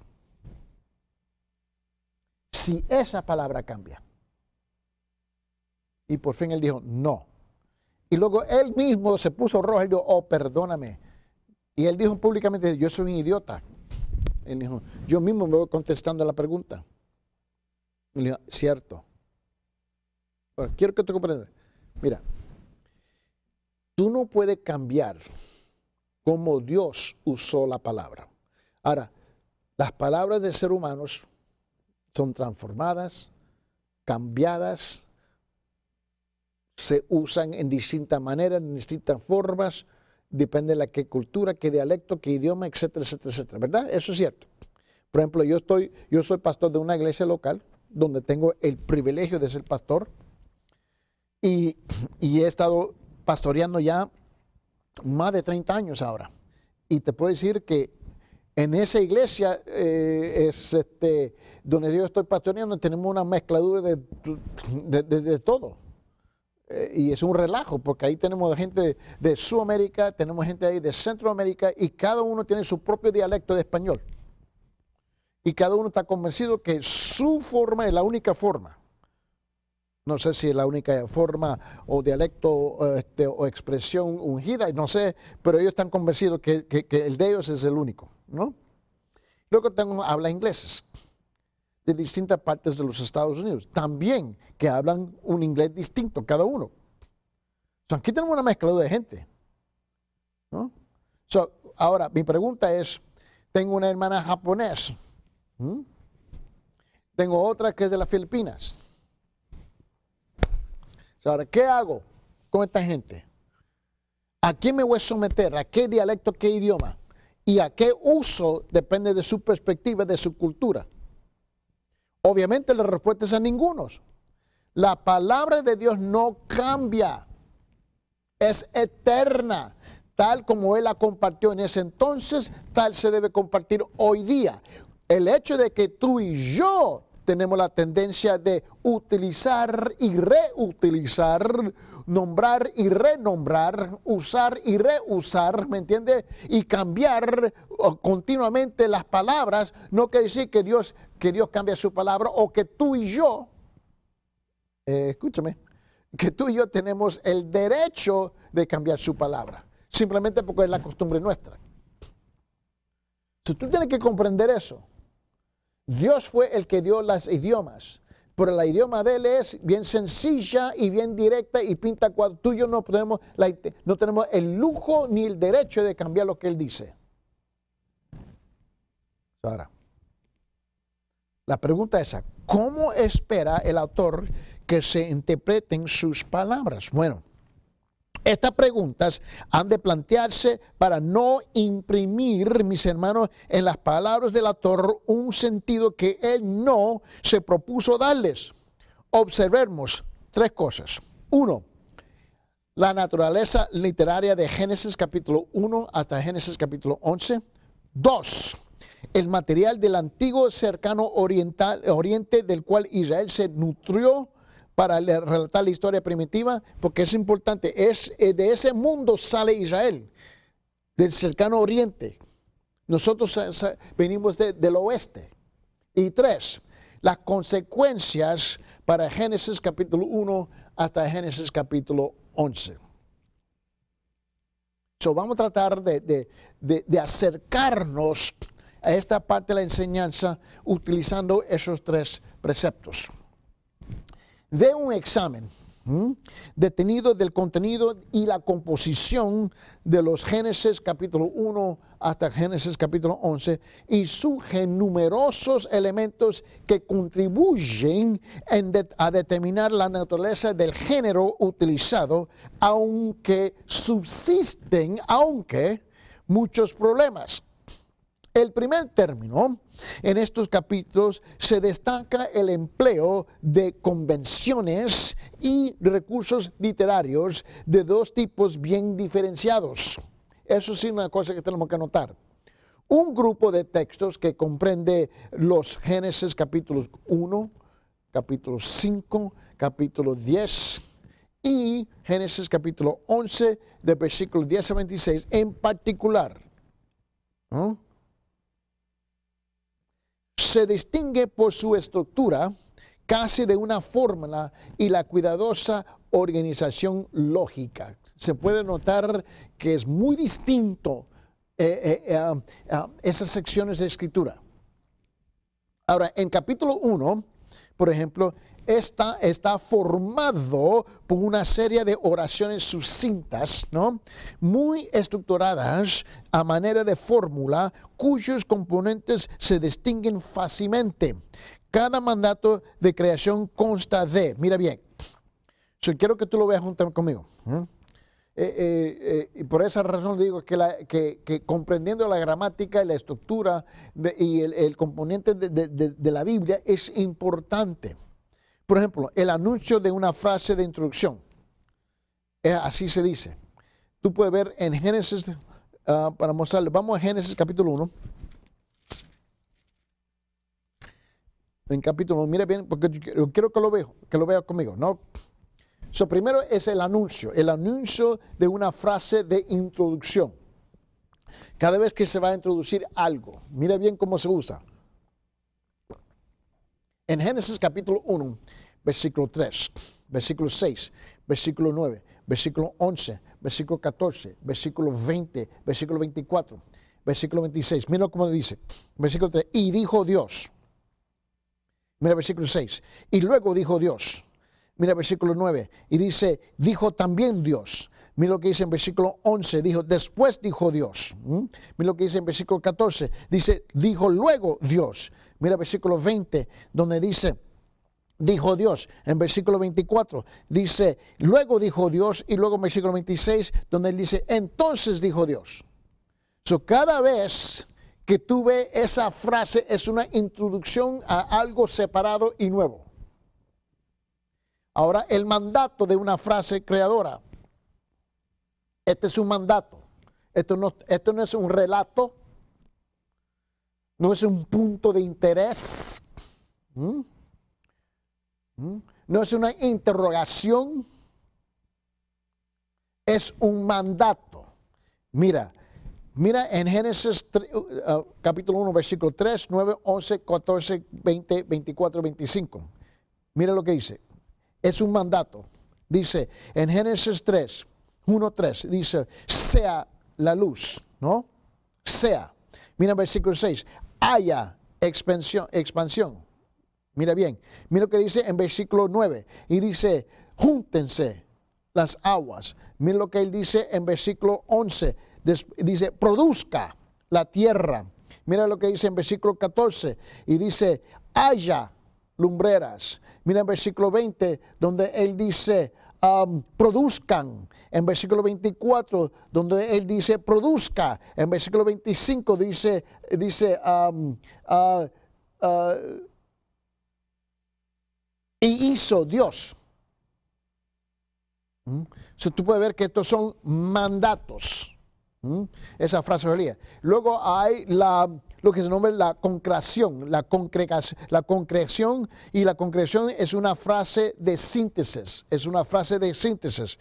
Si esa palabra cambia. Y por fin él dijo, no. Y luego él mismo se puso rojo y dijo, oh, perdóname. Y él dijo públicamente, yo soy un idiota. Él dijo, yo mismo me voy contestando a la pregunta. dijo, cierto. Ahora quiero que te comprendas. Mira, tú no puedes cambiar cómo Dios usó la palabra. Ahora, las palabras de ser humanos son transformadas, cambiadas, se usan en distintas maneras, en distintas formas, depende de la qué cultura, qué dialecto, qué idioma, etcétera, etcétera, etcétera. ¿Verdad? Eso es cierto. Por ejemplo, yo estoy, yo soy pastor de una iglesia local, donde tengo el privilegio de ser pastor, y he estado pastoreando ya más de 30 años ahora. Y te puedo decir que en esa iglesia eh, es este, donde yo estoy pastoreando, tenemos una mezcladura de, todo. Eh, y es un relajo, porque ahí tenemos gente de Sudamérica, tenemos gente ahí de Centroamérica, y cada uno tiene su propio dialecto de español. Y cada uno está convencido que su forma es la única forma no sé si es la única forma o dialecto este, o expresión ungida, no sé, pero ellos están convencidos que, el de ellos es el único, ¿no? Luego tengo habla ingleses de distintas partes de los Estados Unidos, también que hablan un inglés distinto cada uno. aquí tenemos una mezcla de gente, ahora, mi pregunta es, tengo una hermana japonés, tengo otra que es de las Filipinas, Ahora, ¿qué hago con esta gente? ¿A quién me voy a someter? ¿A qué dialecto, qué idioma? ¿Y a qué uso? Depende de su perspectiva, de su cultura. Obviamente la respuesta es a ninguno. La palabra de Dios no cambia. Es eterna. Tal como Él la compartió en ese entonces, tal se debe compartir hoy día. El hecho de que tú y yo tenemos la tendencia de utilizar y reutilizar, nombrar y renombrar, usar y reusar, ¿me entiende? Y cambiar continuamente las palabras, no quiere decir que Dios, que Dios cambie su palabra o que tú y yo, eh, escúchame, que tú y yo tenemos el derecho de cambiar su palabra, simplemente porque es la costumbre nuestra. Entonces, tú tienes que comprender eso. Dios fue el que dio las idiomas, pero la idioma de él es bien sencilla y bien directa y pinta cuando Tú yo no tenemos, no tenemos el lujo ni el derecho de cambiar lo que él dice. Ahora, la pregunta es, ¿cómo espera el autor que se interpreten sus palabras? Bueno, estas preguntas han de plantearse para no imprimir, mis hermanos, en las palabras de la torre un sentido que él no se propuso darles. Observemos tres cosas. Uno, la naturaleza literaria de Génesis capítulo 1 hasta Génesis capítulo 11. Dos, el material del antiguo cercano oriente del cual Israel se nutrió para relatar la historia primitiva, porque es importante. Es, eh, de ese mundo sale Israel, del cercano oriente. Nosotros venimos del oeste. Y tres, las consecuencias para Génesis capítulo 1 hasta Génesis capítulo 11. So, vamos a tratar de, acercarnos a esta parte de la enseñanza utilizando esos tres preceptos de un examen detenido del contenido y la composición de los Génesis capítulo 1 hasta Génesis capítulo 11 y surgen numerosos elementos que contribuyen a determinar la naturaleza del género utilizado, aunque subsisten, aunque muchos problemas. El primer término en estos capítulos se destaca el empleo de convenciones y recursos literarios de dos tipos bien diferenciados. Eso sí, una cosa que tenemos que notar. Un grupo de textos que comprende los Génesis capítulos 1, capítulo 5, capítulo 10 y Génesis capítulo 11, de versículos 10 a 26 en particular. ¿no? se distingue por su estructura casi de una fórmula y la cuidadosa organización lógica. Se puede notar que es muy distinto eh, eh, eh, esas secciones de escritura. Ahora, en capítulo 1, por ejemplo, esta está formado por una serie de oraciones sucintas, ¿no? Muy estructuradas a manera de fórmula cuyos componentes se distinguen fácilmente. Cada mandato de creación consta de, mira bien, yo quiero que tú lo veas junto conmigo. Eh, eh, eh, y por esa razón digo que, comprendiendo la gramática y la estructura y el, componente de, la Biblia es importante. Por ejemplo, el anuncio de una frase de introducción. Eh, así se dice. Tú puedes ver en Génesis, ah, para mostrarles, vamos a Génesis capítulo 1. En capítulo 1, mire bien, porque quiero que lo vea, que lo vea conmigo. No, primero es el anuncio, el anuncio de una frase de introducción. Cada vez que se va a introducir algo, mira bien cómo se usa. En Génesis capítulo 1, versículo 3, versículo 6, versículo 9, versículo 11, versículo 14, versículo 20, versículo 24, versículo 26. Mira cómo dice, versículo 3, y dijo Dios. Mira versículo 6, y luego dijo Dios. Mira versículo 9, y dice, dijo también Dios. Mira lo que dice en versículo 11, dijo, después dijo Dios. Mira lo que dice en versículo 14, dice, dijo luego Dios. Mira versículo 20, donde dice, dijo Dios. En versículo 24 dice, luego dijo Dios, y luego en versículo 26, donde dice, entonces dijo Dios. So, cada vez que tú ves esa frase es una introducción a algo separado y nuevo. Ahora, el mandato de una frase creadora. Este es un mandato. Esto no, es un relato. No es un punto de interés. ¿Mm? ¿Mm? No es una interrogación. Es un mandato. Mira, mira en Génesis uh, uh, capítulo 1, versículo 3, 9, 11, 14, 20, 24, 25. Mira lo que dice. Es un mandato. Dice en Génesis 3, 1.3, dice, sea la luz, ¿no? Sea. Mira versículo 6, haya expansión, expansión. Mira bien, mira lo que dice en versículo 9, y dice, júntense las aguas. Mira lo que él dice en versículo 11, dice, produzca la tierra. Mira lo que dice en versículo 14, y dice, haya lumbreras. Mira en versículo 20, donde él dice, Um, produzcan. En versículo 24, donde él dice, produzca. En versículo 25 dice, dice um, uh, uh, y hizo Dios. Mm. tú puedes ver que estos son mandatos. Mm. Esa frase de Luego hay la lo que se nombra la concreción, la, la concreción, y la concreción es una frase de síntesis, es una frase de síntesis.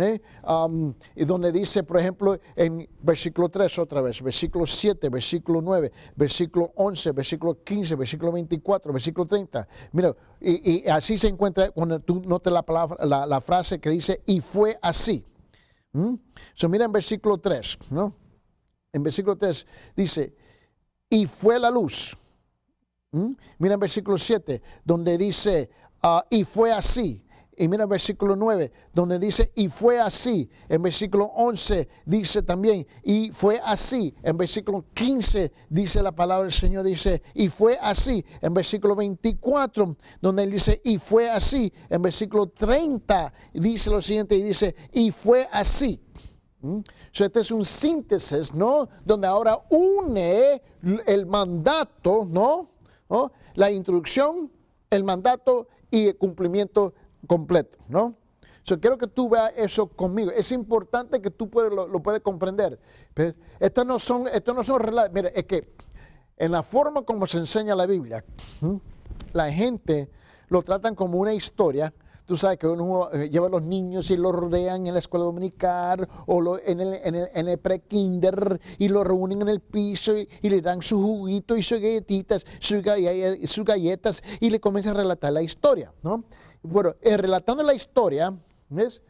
¿eh? Um, y donde dice, por ejemplo, en versículo 3 otra vez, versículo 7, versículo 9, versículo 11, versículo 15, versículo 24, versículo 30. Mira, y, así se encuentra cuando tú notas la, palabra, la, frase que dice, y fue así. ¿Mm? mira en versículo 3, ¿no? En versículo 3 dice, y fue la luz. ¿Mm? Mira el versículo 7, donde dice, ah, y fue así. Y mira el versículo 9, donde dice, y fue así. En versículo 11 dice también, y fue así. En versículo 15 dice la palabra del Señor, dice, y fue así. En versículo 24, donde él dice, y fue así. En versículo 30 dice lo siguiente, y dice, y fue así. Mm. este es un síntesis, ¿no? Donde ahora une el mandato, ¿no? La instrucción, el mandato y el cumplimiento completo, ¿no? quiero que tú veas eso conmigo. Es importante que tú lo, puedas comprender. Pero no son, estos no son Mira, es que en la forma como se enseña la Biblia, la gente lo tratan como una historia Tú sabes que uno eh, lleva a los niños y los rodean en la escuela dominical o en el, pre-kinder y los reúnen en el piso y, le dan su juguito y sus galletitas, eh, sus, galletas y le comienza a relatar la historia, ¿no? Bueno, en eh, relatando la historia, ¿ves?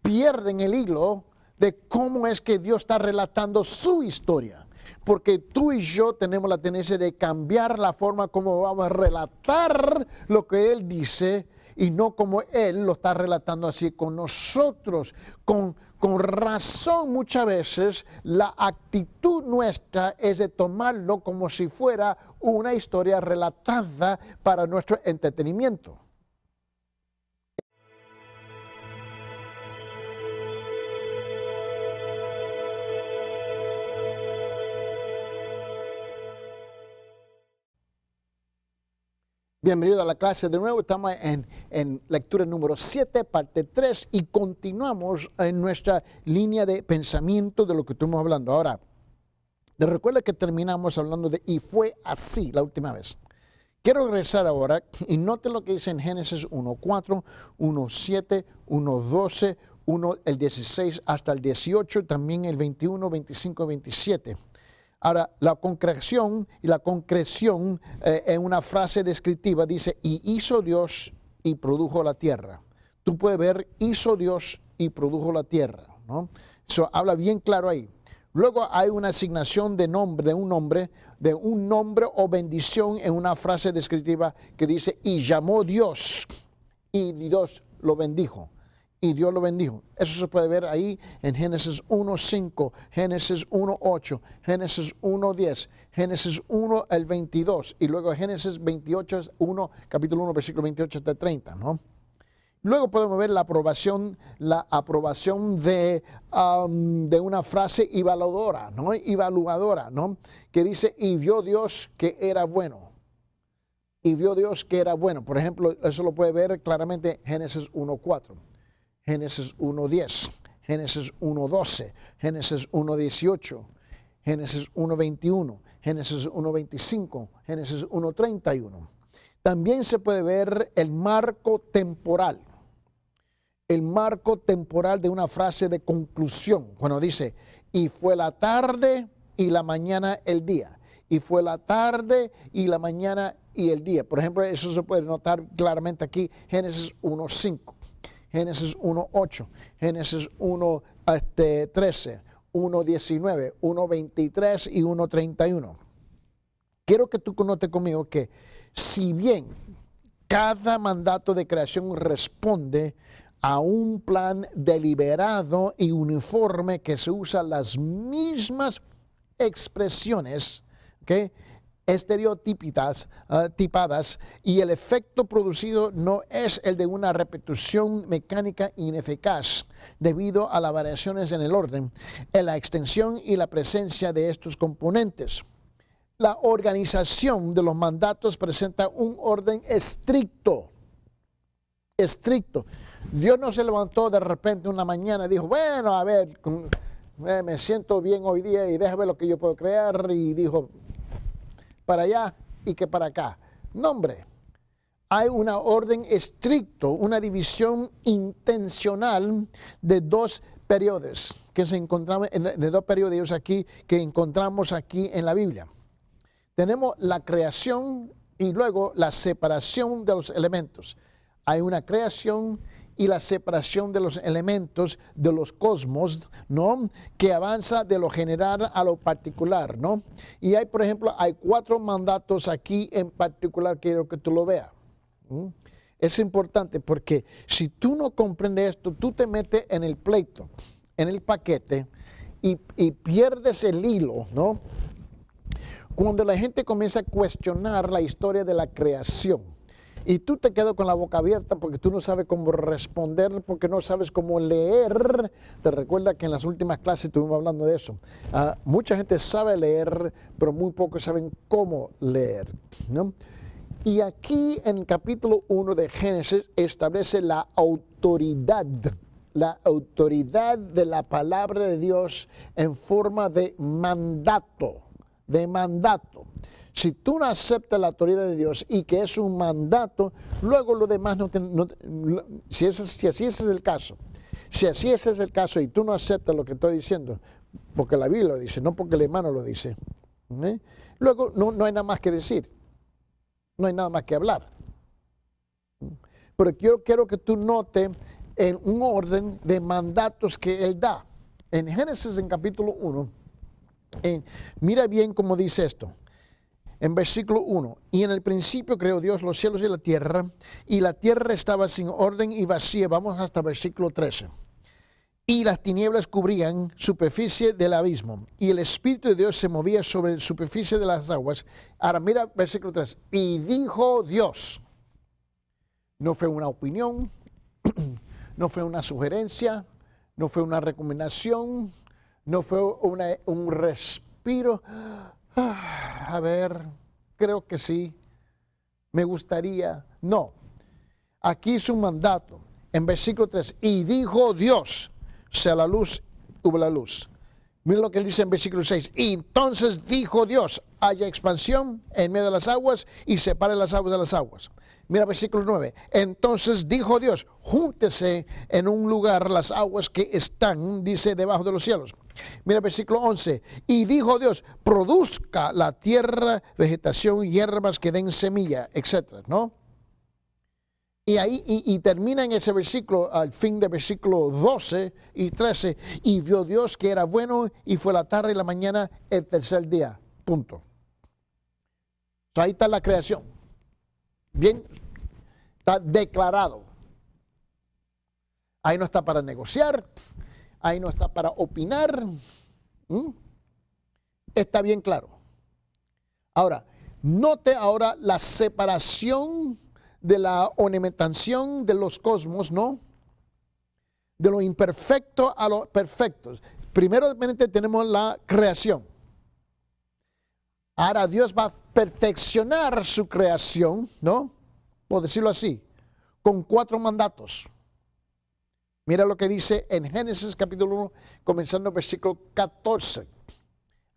Pierden el hilo de cómo es que Dios está relatando su historia porque tú y yo tenemos la tendencia de cambiar la forma como vamos a relatar lo que Él dice y no como Él lo está relatando así con nosotros. Con, con razón muchas veces la actitud nuestra es de tomarlo como si fuera una historia relatada para nuestro entretenimiento. Bienvenido a la clase de nuevo. Estamos en, lectura número 7, parte 3, y continuamos en nuestra línea de pensamiento de lo que estuvimos hablando. Ahora, te recuerda que terminamos hablando de y fue así la última vez. Quiero regresar ahora y note lo que dice en Génesis 1.4, 1.7, 1.12, 1, el 16 hasta el 18, también el 21, 25, 27. Ahora, la concreción y la concreción eh, en una frase descriptiva dice, y hizo Dios y produjo la tierra. Tú puedes ver, hizo Dios y produjo la tierra. ¿no? Eso habla bien claro ahí. Luego hay una asignación de nombre, de un nombre, de un nombre o bendición en una frase descriptiva que dice, y llamó Dios, y Dios lo bendijo y Dios lo bendijo. Eso se puede ver ahí en Génesis 1.5, Génesis 1.8, Génesis 1.10, Génesis 1 el 22 y luego Génesis 28, 1, capítulo 1, versículo 28 hasta 30, ¿no? Luego podemos ver la aprobación, la aprobación de, una frase evaluadora, ¿no? Evaluadora, ¿no? Que dice, y vio Dios que era bueno y vio Dios que era bueno. Por ejemplo, eso lo puede ver claramente Génesis 1.4. Génesis 1.10, Génesis 1.12, Génesis 1.18, Génesis 1.21, Génesis 1.25, Génesis 1.31. También se puede ver el marco temporal, el marco temporal de una frase de conclusión, cuando dice, y fue la tarde y la mañana el día, y fue la tarde y la mañana y el día. Por ejemplo, eso se puede notar claramente aquí, Génesis 1.5. Génesis 1.8, Génesis 1.13, este, 1.19, 1.23 y 1.31. Quiero que tú conoces conmigo que si bien cada mandato de creación responde a un plan deliberado y uniforme que se usa las mismas expresiones, ¿okay? estereotipadas ah, tipadas, y el efecto producido no es el de una repetición mecánica ineficaz debido a las variaciones en el orden, en la extensión y la presencia de estos componentes. La organización de los mandatos presenta un orden estricto, estricto. Dios no se levantó de repente una mañana y dijo, bueno, a ver, eh, me siento bien hoy día y déjame ver lo que yo puedo crear y dijo, para allá y que para acá. nombre, hay una orden estricto, una división intencional de dos periodos que se encontramos, de dos periodos aquí que encontramos aquí en la Biblia. Tenemos la creación y luego la separación de los elementos. Hay una creación y la separación de los elementos de los cosmos, ¿no? Que avanza de lo general a lo particular, ¿no? Y hay, por ejemplo, hay cuatro mandatos aquí en particular, quiero que tú lo veas. Es importante porque si tú no comprendes esto, tú te metes en el pleito, en el paquete y, pierdes el hilo, ¿no? Cuando la gente comienza a cuestionar la historia de la creación, y tú te quedas con la boca abierta porque tú no sabes cómo responder, porque no sabes cómo leer. Te recuerda que en las últimas clases estuvimos hablando de eso. Ah, mucha gente sabe leer, pero muy pocos saben cómo leer. Y aquí en el capítulo 1 de Génesis establece la autoridad la autoridad de la palabra de Dios en forma de mandato, de mandato. Si tú no aceptas la autoridad de Dios y que es un mandato, luego lo demás no, si, es, así ese es el caso, si así ese es el caso y tú no aceptas lo que estoy diciendo, porque la Biblia lo dice, no porque el hermano lo dice, ¿eh? luego no, hay nada más que decir, no hay nada más que hablar. Pero quiero, quiero que tú notes en un orden de mandatos que él da. En Génesis, en capítulo 1, mira bien cómo dice esto en versículo 1, y en el principio creó Dios los cielos y la tierra, y la tierra estaba sin orden y vacía. Vamos hasta versículo 13. Y las tinieblas cubrían superficie del abismo, y el Espíritu de Dios se movía sobre la superficie de las aguas. Ahora mira versículo 3. Y dijo Dios, no fue una opinión, no fue una sugerencia, no fue una recomendación, no fue un respiro Ah, a ver, creo que sí, me gustaría. No, aquí un mandato, en versículo 3, y dijo Dios, sea la luz, hubo la luz. Mira lo que dice en versículo 6. Y entonces dijo Dios, haya expansión en medio de las aguas y separe las aguas de las aguas. Mira versículo 9. Entonces dijo Dios, júntese en un lugar las aguas que están, dice, debajo de los cielos. Mira versículo 11. Y dijo Dios, produzca la tierra vegetación, hierbas que den semilla, etcétera, ¿no? Y ahí y, termina en ese versículo, al fin del versículo 12 y 13, y vio Dios que era bueno y fue la tarde y la mañana el tercer día. Punto. ahí está la creación. Bien, está declarado. Ahí no está para negociar ahí no está para opinar. Está bien claro. Ahora, note ahora la separación de la ornamentación de los cosmos, ¿no? De lo imperfecto a lo perfectos. Primero tenemos la creación. Ahora Dios va a perfeccionar su creación, ¿no? Por decirlo así, con cuatro mandatos. Mira lo que dice en Génesis capítulo 1, comenzando versículo 14.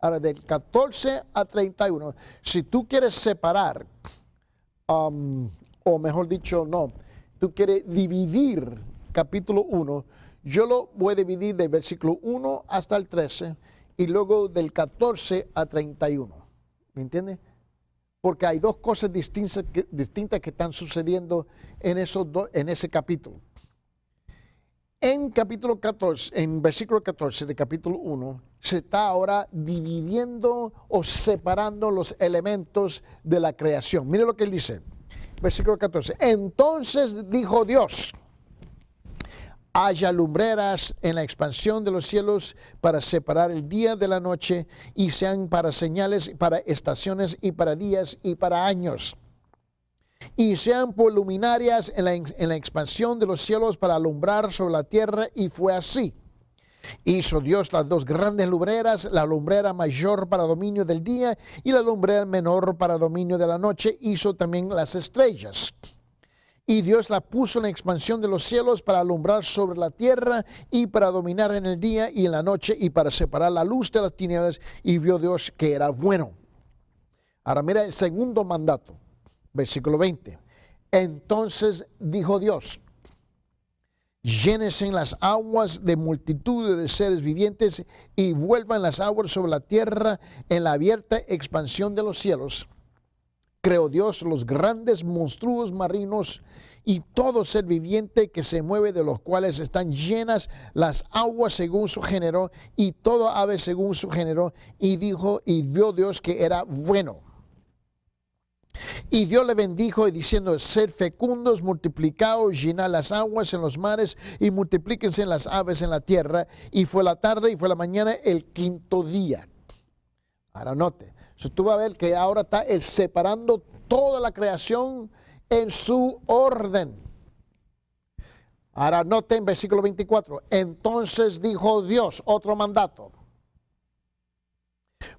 Ahora, del 14 a 31, si tú quieres separar, um, o mejor dicho, no, tú quieres dividir capítulo 1, yo lo voy a dividir del versículo 1 hasta el 13 y luego del 14 a 31. ¿Me entiendes? Porque hay dos cosas distintas que, están sucediendo en, esos en ese capítulo. En capítulo 14, en versículo 14 de capítulo 1, se está ahora dividiendo o separando los elementos de la creación. Mire lo que él dice, versículo 14. Entonces dijo Dios, haya lumbreras en la expansión de los cielos para separar el día de la noche y sean para señales, para estaciones y para días y para años y sean por luminarias en la, en la expansión de los cielos para alumbrar sobre la tierra. Y fue así. Hizo Dios las dos grandes lumbreras, la lumbrera mayor para dominio del día y la lumbrera menor para dominio de la noche. Hizo también las estrellas. Y Dios la puso en la expansión de los cielos para alumbrar sobre la tierra y para dominar en el día y en la noche y para separar la luz de las tinieblas. Y vio Dios que era bueno. Ahora mira el segundo mandato versículo 20. Entonces dijo Dios, en las aguas de multitud de seres vivientes y vuelvan las aguas sobre la tierra en la abierta expansión de los cielos. Creó Dios los grandes monstruos marinos y todo ser viviente que se mueve, de los cuales están llenas las aguas según su género y toda ave según su género. Y dijo y vio Dios que era bueno. Y Dios le bendijo y diciendo, ser fecundos, multiplicados llenad las aguas en los mares y multiplíquense en las aves en la tierra. Y fue la tarde y fue la mañana el quinto día. Ahora note, tú a ver que ahora está separando toda la creación en su orden. Ahora note en versículo 24, entonces dijo Dios, otro mandato,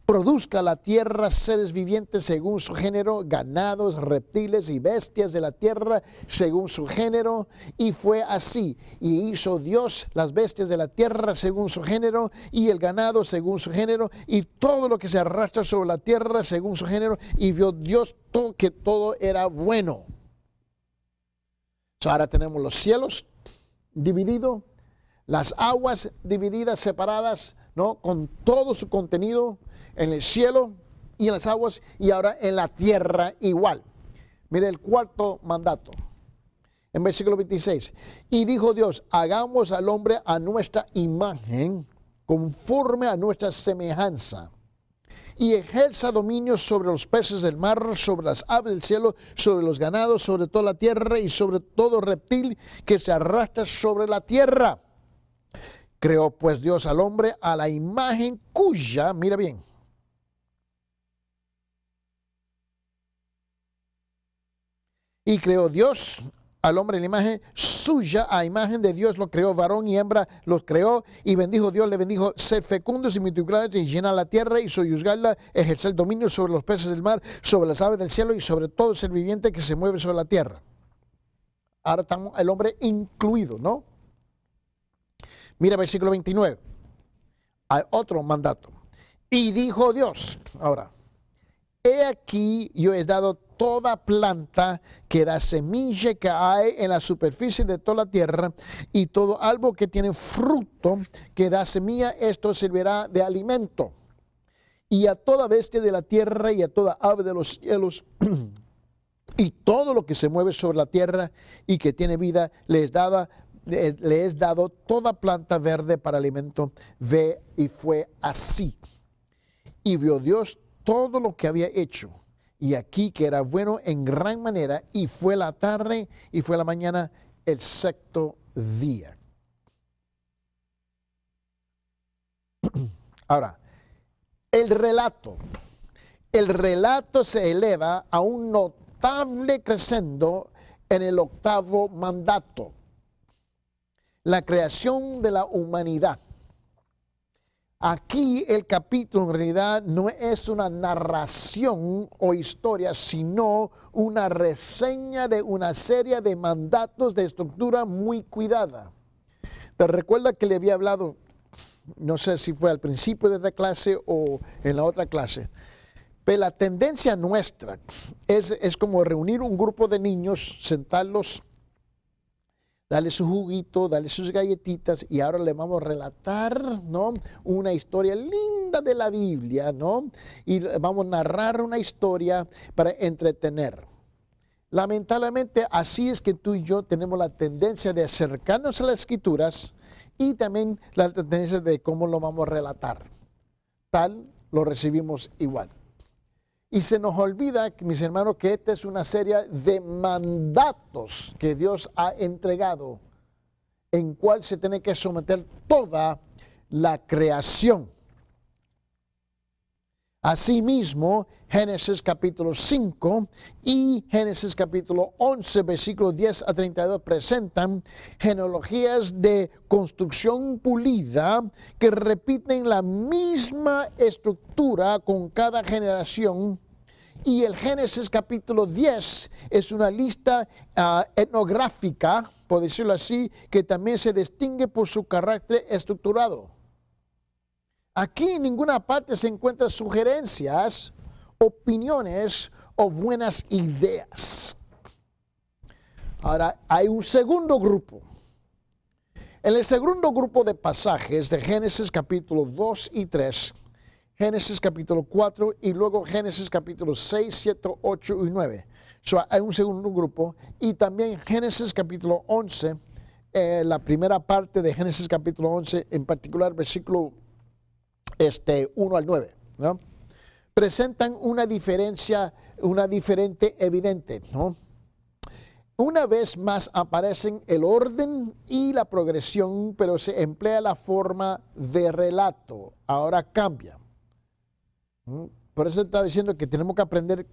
produzca la tierra seres vivientes según su género, ganados, reptiles y bestias de la tierra según su género. Y fue así. Y hizo Dios las bestias de la tierra según su género y el ganado según su género y todo lo que se arrastra sobre la tierra según su género. Y vio Dios todo, que todo era bueno. ahora tenemos los cielos divididos, las aguas divididas, separadas, ¿no? Con todo su contenido en el cielo y en las aguas y ahora en la tierra igual. Mire el cuarto mandato, en versículo 26. Y dijo Dios, hagamos al hombre a nuestra imagen, conforme a nuestra semejanza, y ejerza dominio sobre los peces del mar, sobre las aves del cielo, sobre los ganados, sobre toda la tierra y sobre todo reptil que se arrastra sobre la tierra. Creó pues Dios al hombre a la imagen cuya, mira bien, Y creó Dios al hombre en la imagen suya, a imagen de Dios lo creó, varón y hembra los creó, y bendijo Dios, le bendijo ser fecundos y multiplicados y llenar la tierra y soyuzgarla, ejercer dominio sobre los peces del mar, sobre las aves del cielo y sobre todo ser viviente que se mueve sobre la tierra. Ahora estamos el hombre incluido, ¿no? Mira versículo 29. Hay otro mandato. Y dijo Dios, ahora, he aquí yo he dado toda planta que da semilla que hay en la superficie de toda la tierra y todo algo que tiene fruto que da semilla, esto servirá de alimento. Y a toda bestia de la tierra y a toda ave de los cielos y todo lo que se mueve sobre la tierra y que tiene vida, le le es dado toda planta verde para alimento. Ve y fue así. Y vio Dios todo lo que había hecho y aquí que era bueno en gran manera, y fue la tarde y fue la mañana el sexto día. Ahora, el relato, el relato se eleva a un notable crescendo en el octavo mandato, la creación de la humanidad. Aquí el capítulo en realidad no es una narración o historia, sino una reseña de una serie de mandatos de estructura muy cuidada. Te recuerda que le había hablado, no sé si fue al principio de esta clase o en la otra clase, pero la tendencia nuestra es, es como reunir un grupo de niños, sentarlos dale su juguito, dale sus galletitas y ahora le vamos a relatar, ¿no? Una historia linda de la Biblia, ¿no? Y vamos a narrar una historia para entretener. Lamentablemente así es que tú y yo tenemos la tendencia de acercarnos a las escrituras y también la tendencia de cómo lo vamos a relatar. Tal lo recibimos igual. Y se nos olvida, mis hermanos, que esta es una serie de mandatos que Dios ha entregado, en cual se tiene que someter toda la creación. Asimismo, Génesis capítulo 5 y Génesis capítulo 11, versículos 10 a 32 presentan genealogías de construcción pulida que repiten la misma estructura con cada generación. Y el Génesis capítulo 10 es una lista ah, etnográfica, por decirlo así, que también se distingue por su carácter estructurado. Aquí en ninguna parte se encuentran sugerencias, opiniones o buenas ideas. Ahora, hay un segundo grupo. En el segundo grupo de pasajes de Génesis capítulo 2 y 3, Génesis capítulo 4 y luego Génesis capítulo 6, 7, 8 y 9. hay un segundo grupo y también Génesis capítulo 11, eh, la primera parte de Génesis capítulo 11, en particular versículo este, 1 al 9, ¿no? presentan una diferencia, una diferente evidente. Una vez más aparecen el orden y la progresión, pero se emplea la forma de relato. Ahora cambia. ¿Mm? Por eso está diciendo que tenemos que aprender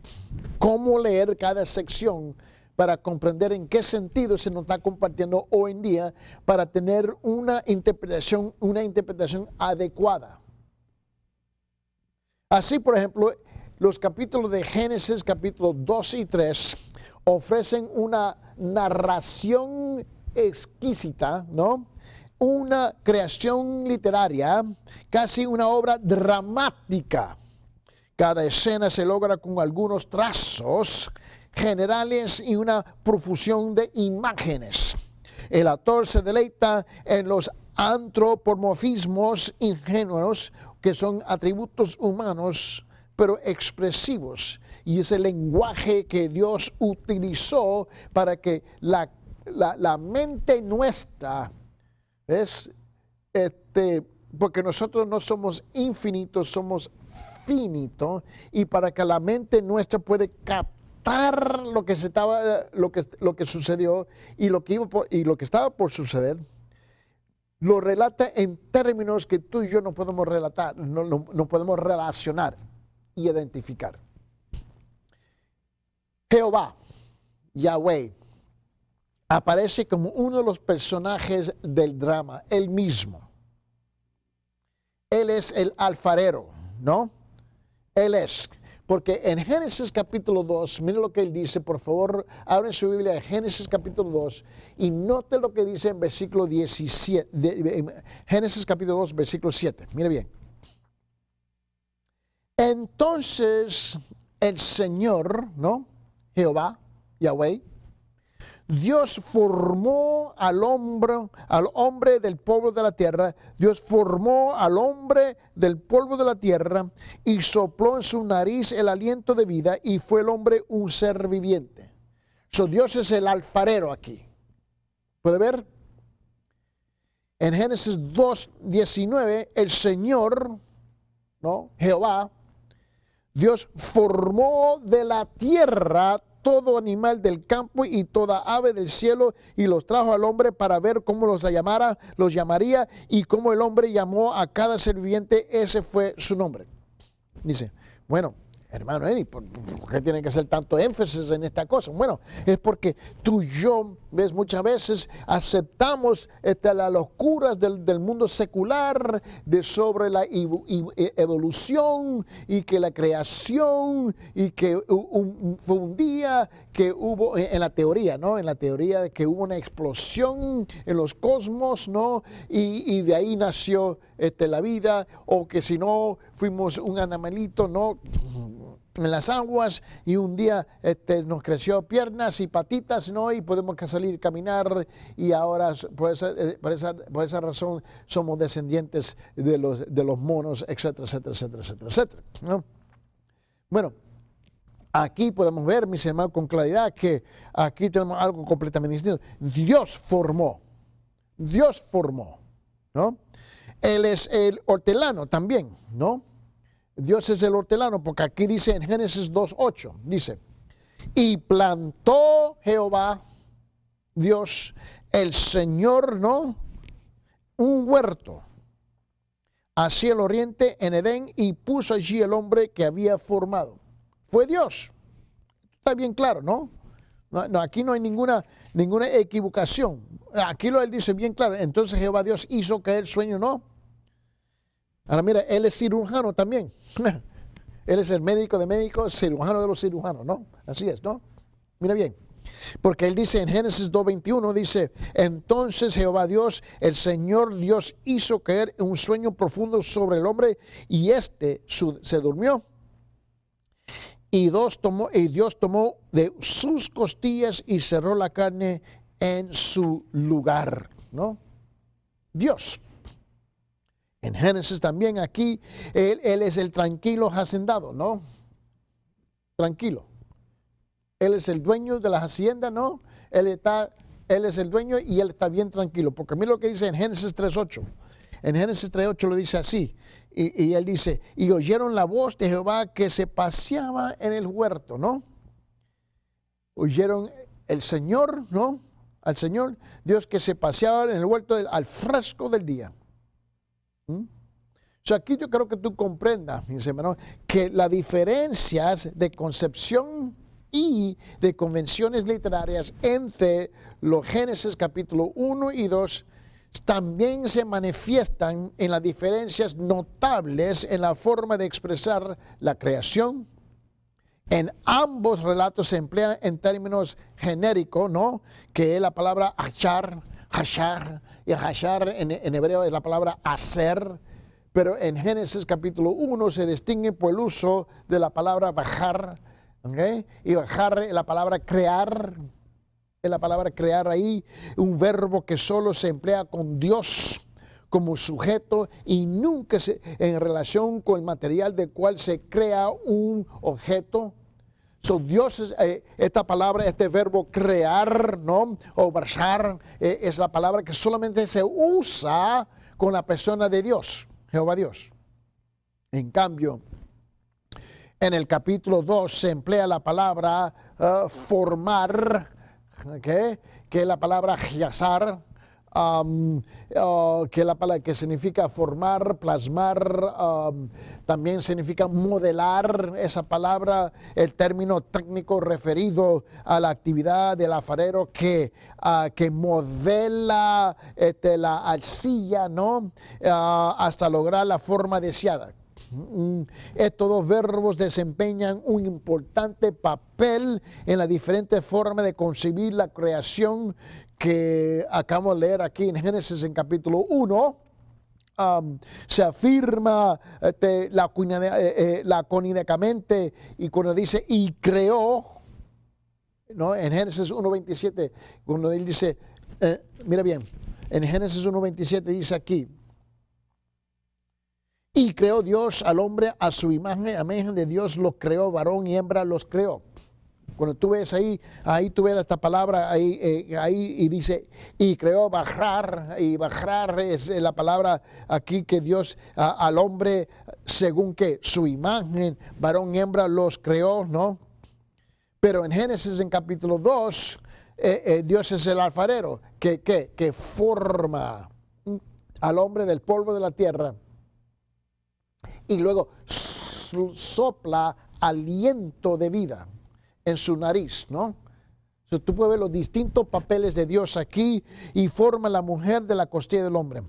cómo leer cada sección para comprender en qué sentido se nos está compartiendo hoy en día para tener una interpretación, una interpretación adecuada. Así, por ejemplo, los capítulos de Génesis, capítulos 2 y 3, ofrecen una narración exquisita, ¿no? Una creación literaria, casi una obra dramática. Cada escena se logra con algunos trazos generales y una profusión de imágenes. El autor se deleita en los antropomorfismos ingenuos que son atributos humanos, pero expresivos. Y es el lenguaje que Dios utilizó para que la, mente nuestra, es Este, porque nosotros no somos infinitos, somos finitos, y para que la mente nuestra puede captar lo que, se estaba, lo que, lo que sucedió y lo que, y lo que estaba por suceder, lo relata en términos que tú y yo no podemos relatar, no, podemos relacionar y identificar. Jehová, Yahweh, aparece como uno de los personajes del drama, él mismo. Él es el alfarero, ¿no? Él es porque en Génesis capítulo 2, mire lo que él dice, por favor, abren su Biblia de Génesis capítulo 2 y note lo que dice en versículo 17, de, Génesis capítulo 2, versículo 7, mire bien. Entonces el Señor, ¿no? Jehová, Yahweh, Dios formó al hombre, al hombre del pueblo de la tierra, Dios formó al hombre del polvo de la tierra y sopló en su nariz el aliento de vida y fue el hombre un ser viviente. Dios es el alfarero aquí. ¿Puede ver? En Génesis 2, 19, el Señor, ¿no? Jehová, Dios formó de la tierra todo animal del campo y toda ave del cielo y los trajo al hombre para ver cómo los llamara, los llamaría y cómo el hombre llamó a cada serviente, ese fue su nombre. Dice, bueno, hermano Eri, ¿por, qué tiene que hacer tanto énfasis en esta cosa? Bueno, es porque tú y yo, ves, muchas veces aceptamos este, las locuras del, mundo secular de sobre la e, evolución y que la creación y que fue un día que hubo, en la teoría, ¿no? En la teoría de que hubo una explosión en los cosmos, ¿no? Y, de ahí nació este, la vida, o que si no fuimos un animalito, ¿no? en las aguas y un día este, nos creció piernas y patitas, ¿no? Y podemos salir, caminar y ahora eh, por esa, por esa, razón somos descendientes de los, de los monos, etcétera, etcétera, etcétera, etcétera, etcétera ¿no? Bueno, aquí podemos ver, mis hermanos, con claridad que aquí tenemos algo completamente distinto. Dios formó, Dios formó, ¿no? Él es el hortelano también, ¿no? Dios es el hortelano, porque aquí dice en Génesis 2.8, dice, y plantó Jehová, Dios, el Señor, ¿no? Un huerto hacia el oriente en Edén y puso allí el hombre que había formado. Fue Dios. Está bien claro, ¿no? No, aquí no hay ninguna, ninguna equivocación. Aquí lo él dice bien claro. Entonces Jehová Dios hizo caer sueño, ¿no? Ahora mira, él es cirujano también. él es el médico de médicos, cirujano de los cirujanos, ¿no? Así es, ¿no? Mira bien. Porque él dice en Génesis 2.21, dice, entonces Jehová Dios, el Señor Dios hizo caer un sueño profundo sobre el hombre y éste se durmió. Y, tomó, y Dios tomó de sus costillas y cerró la carne en su lugar, ¿no? Dios. En Génesis también aquí, él, es el tranquilo hacendado, ¿no? Tranquilo. Él es el dueño de la hacienda, ¿no? Él está, él es el dueño y él está bien tranquilo. Porque a mí lo que dice en Génesis 3.8. En Génesis 3.8 lo dice así. Y, y él dice, y oyeron la voz de Jehová que se paseaba en el huerto, ¿no? Oyeron el Señor, ¿no? Al Señor, Dios que se paseaba en el huerto al fresco del día. ¿Mm? aquí yo creo que tú comprendas, que las diferencias de concepción y de convenciones literarias entre los Génesis capítulo 1 y 2 también se manifiestan en las diferencias notables en la forma de expresar la creación. En ambos relatos se emplea en términos genéricos, ¿no? Que es la palabra achar, hashar, y hashar en, hebreo es la palabra hacer, pero en Génesis capítulo 1 se distingue por el uso de la palabra bajar, y bajar es la palabra crear, es la palabra crear ahí, un verbo que solo se emplea con Dios como sujeto y nunca se, en relación con el material del cual se crea un objeto Dios, es, eh, esta palabra, este verbo crear, ¿no? O versar, eh, es la palabra que solamente se usa con la persona de Dios, Jehová Dios. En cambio, en el capítulo 2 se emplea la palabra eh, formar, que es la palabra yazar, Ah, que la palabra que significa formar, plasmar, también significa modelar esa palabra, el término técnico referido a la actividad del afarero que, ah, que modela eh, la arcilla, ¿no? Ah, hasta lograr la forma deseada. Mm, estos dos verbos desempeñan un importante papel en la diferente forma de concebir la creación que acabo de leer aquí en Génesis en capítulo 1, se afirma eh, la, eh, eh, y cuando dice y creó, ¿no? en Génesis 1.27, cuando él dice, mira bien, en Génesis 1.27 dice aquí, y creó Dios al hombre a su imagen, a imagen de Dios los creó, varón y hembra los creó. Cuando tú ves ahí, ahí tú ves esta palabra ahí, eh, ahí y dice, y creó bajar, y bajar es la palabra aquí que Dios al hombre, según que su imagen, varón y hembra los creó, ¿no? Pero en Génesis en capítulo 2, eh, eh, Dios es el alfarero que, que forma mm, al hombre del polvo de la tierra y luego sopla aliento de vida en su nariz, ¿no? tú puedes ver los distintos papeles de Dios aquí y forma la mujer de la costilla del hombre.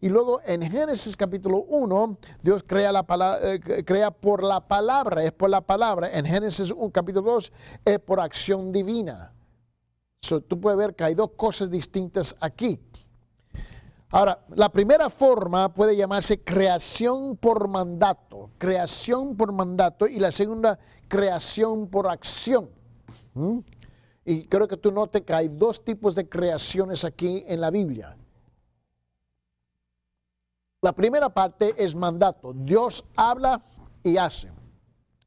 Y luego en Génesis capítulo 1, Dios crea, la palabra, eh, crea por la palabra, es por la palabra. En Génesis 1, capítulo 2, es por acción divina. tú puedes ver que hay dos cosas distintas aquí. Ahora, la primera forma puede llamarse creación por mandato, creación por mandato, y la segunda, creación por acción. ¿Mm? Y creo que tú notes que hay dos tipos de creaciones aquí en la Biblia. La primera parte es mandato, Dios habla y hace.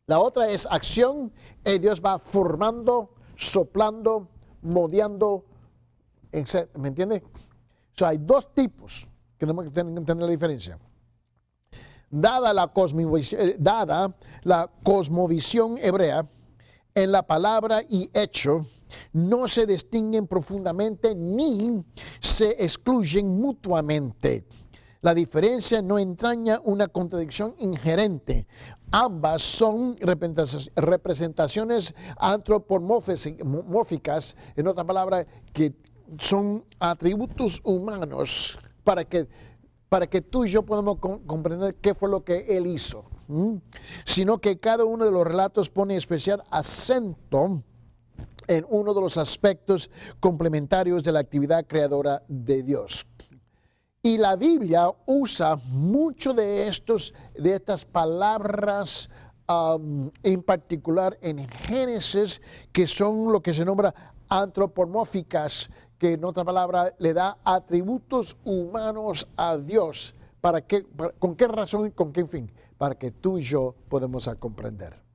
La otra es acción, y Dios va formando, soplando, modeando, ¿me entiendes? O hay dos tipos que tenemos que entender la diferencia. Dada la, eh, cosmovisión, dada hebrea, en la palabra y hecho no se distinguen profundamente ni se excluyen mutuamente. La diferencia no entraña una contradicción inherente. Ambas son representaciones antropomórficas, en otra palabra, que son atributos humanos para que, para que tú y yo podamos comprender qué fue lo que Él hizo, sino que cada uno de los relatos pone especial acento en uno de los aspectos complementarios de la actividad creadora de Dios. Y la Biblia usa mucho de, estos, de estas palabras, en particular en Génesis, que son lo que se nombra antropomórficas, que en otra palabra le da atributos humanos a Dios. ¿Para qué, ¿Con qué razón y con qué fin? Para que tú y yo podamos comprender.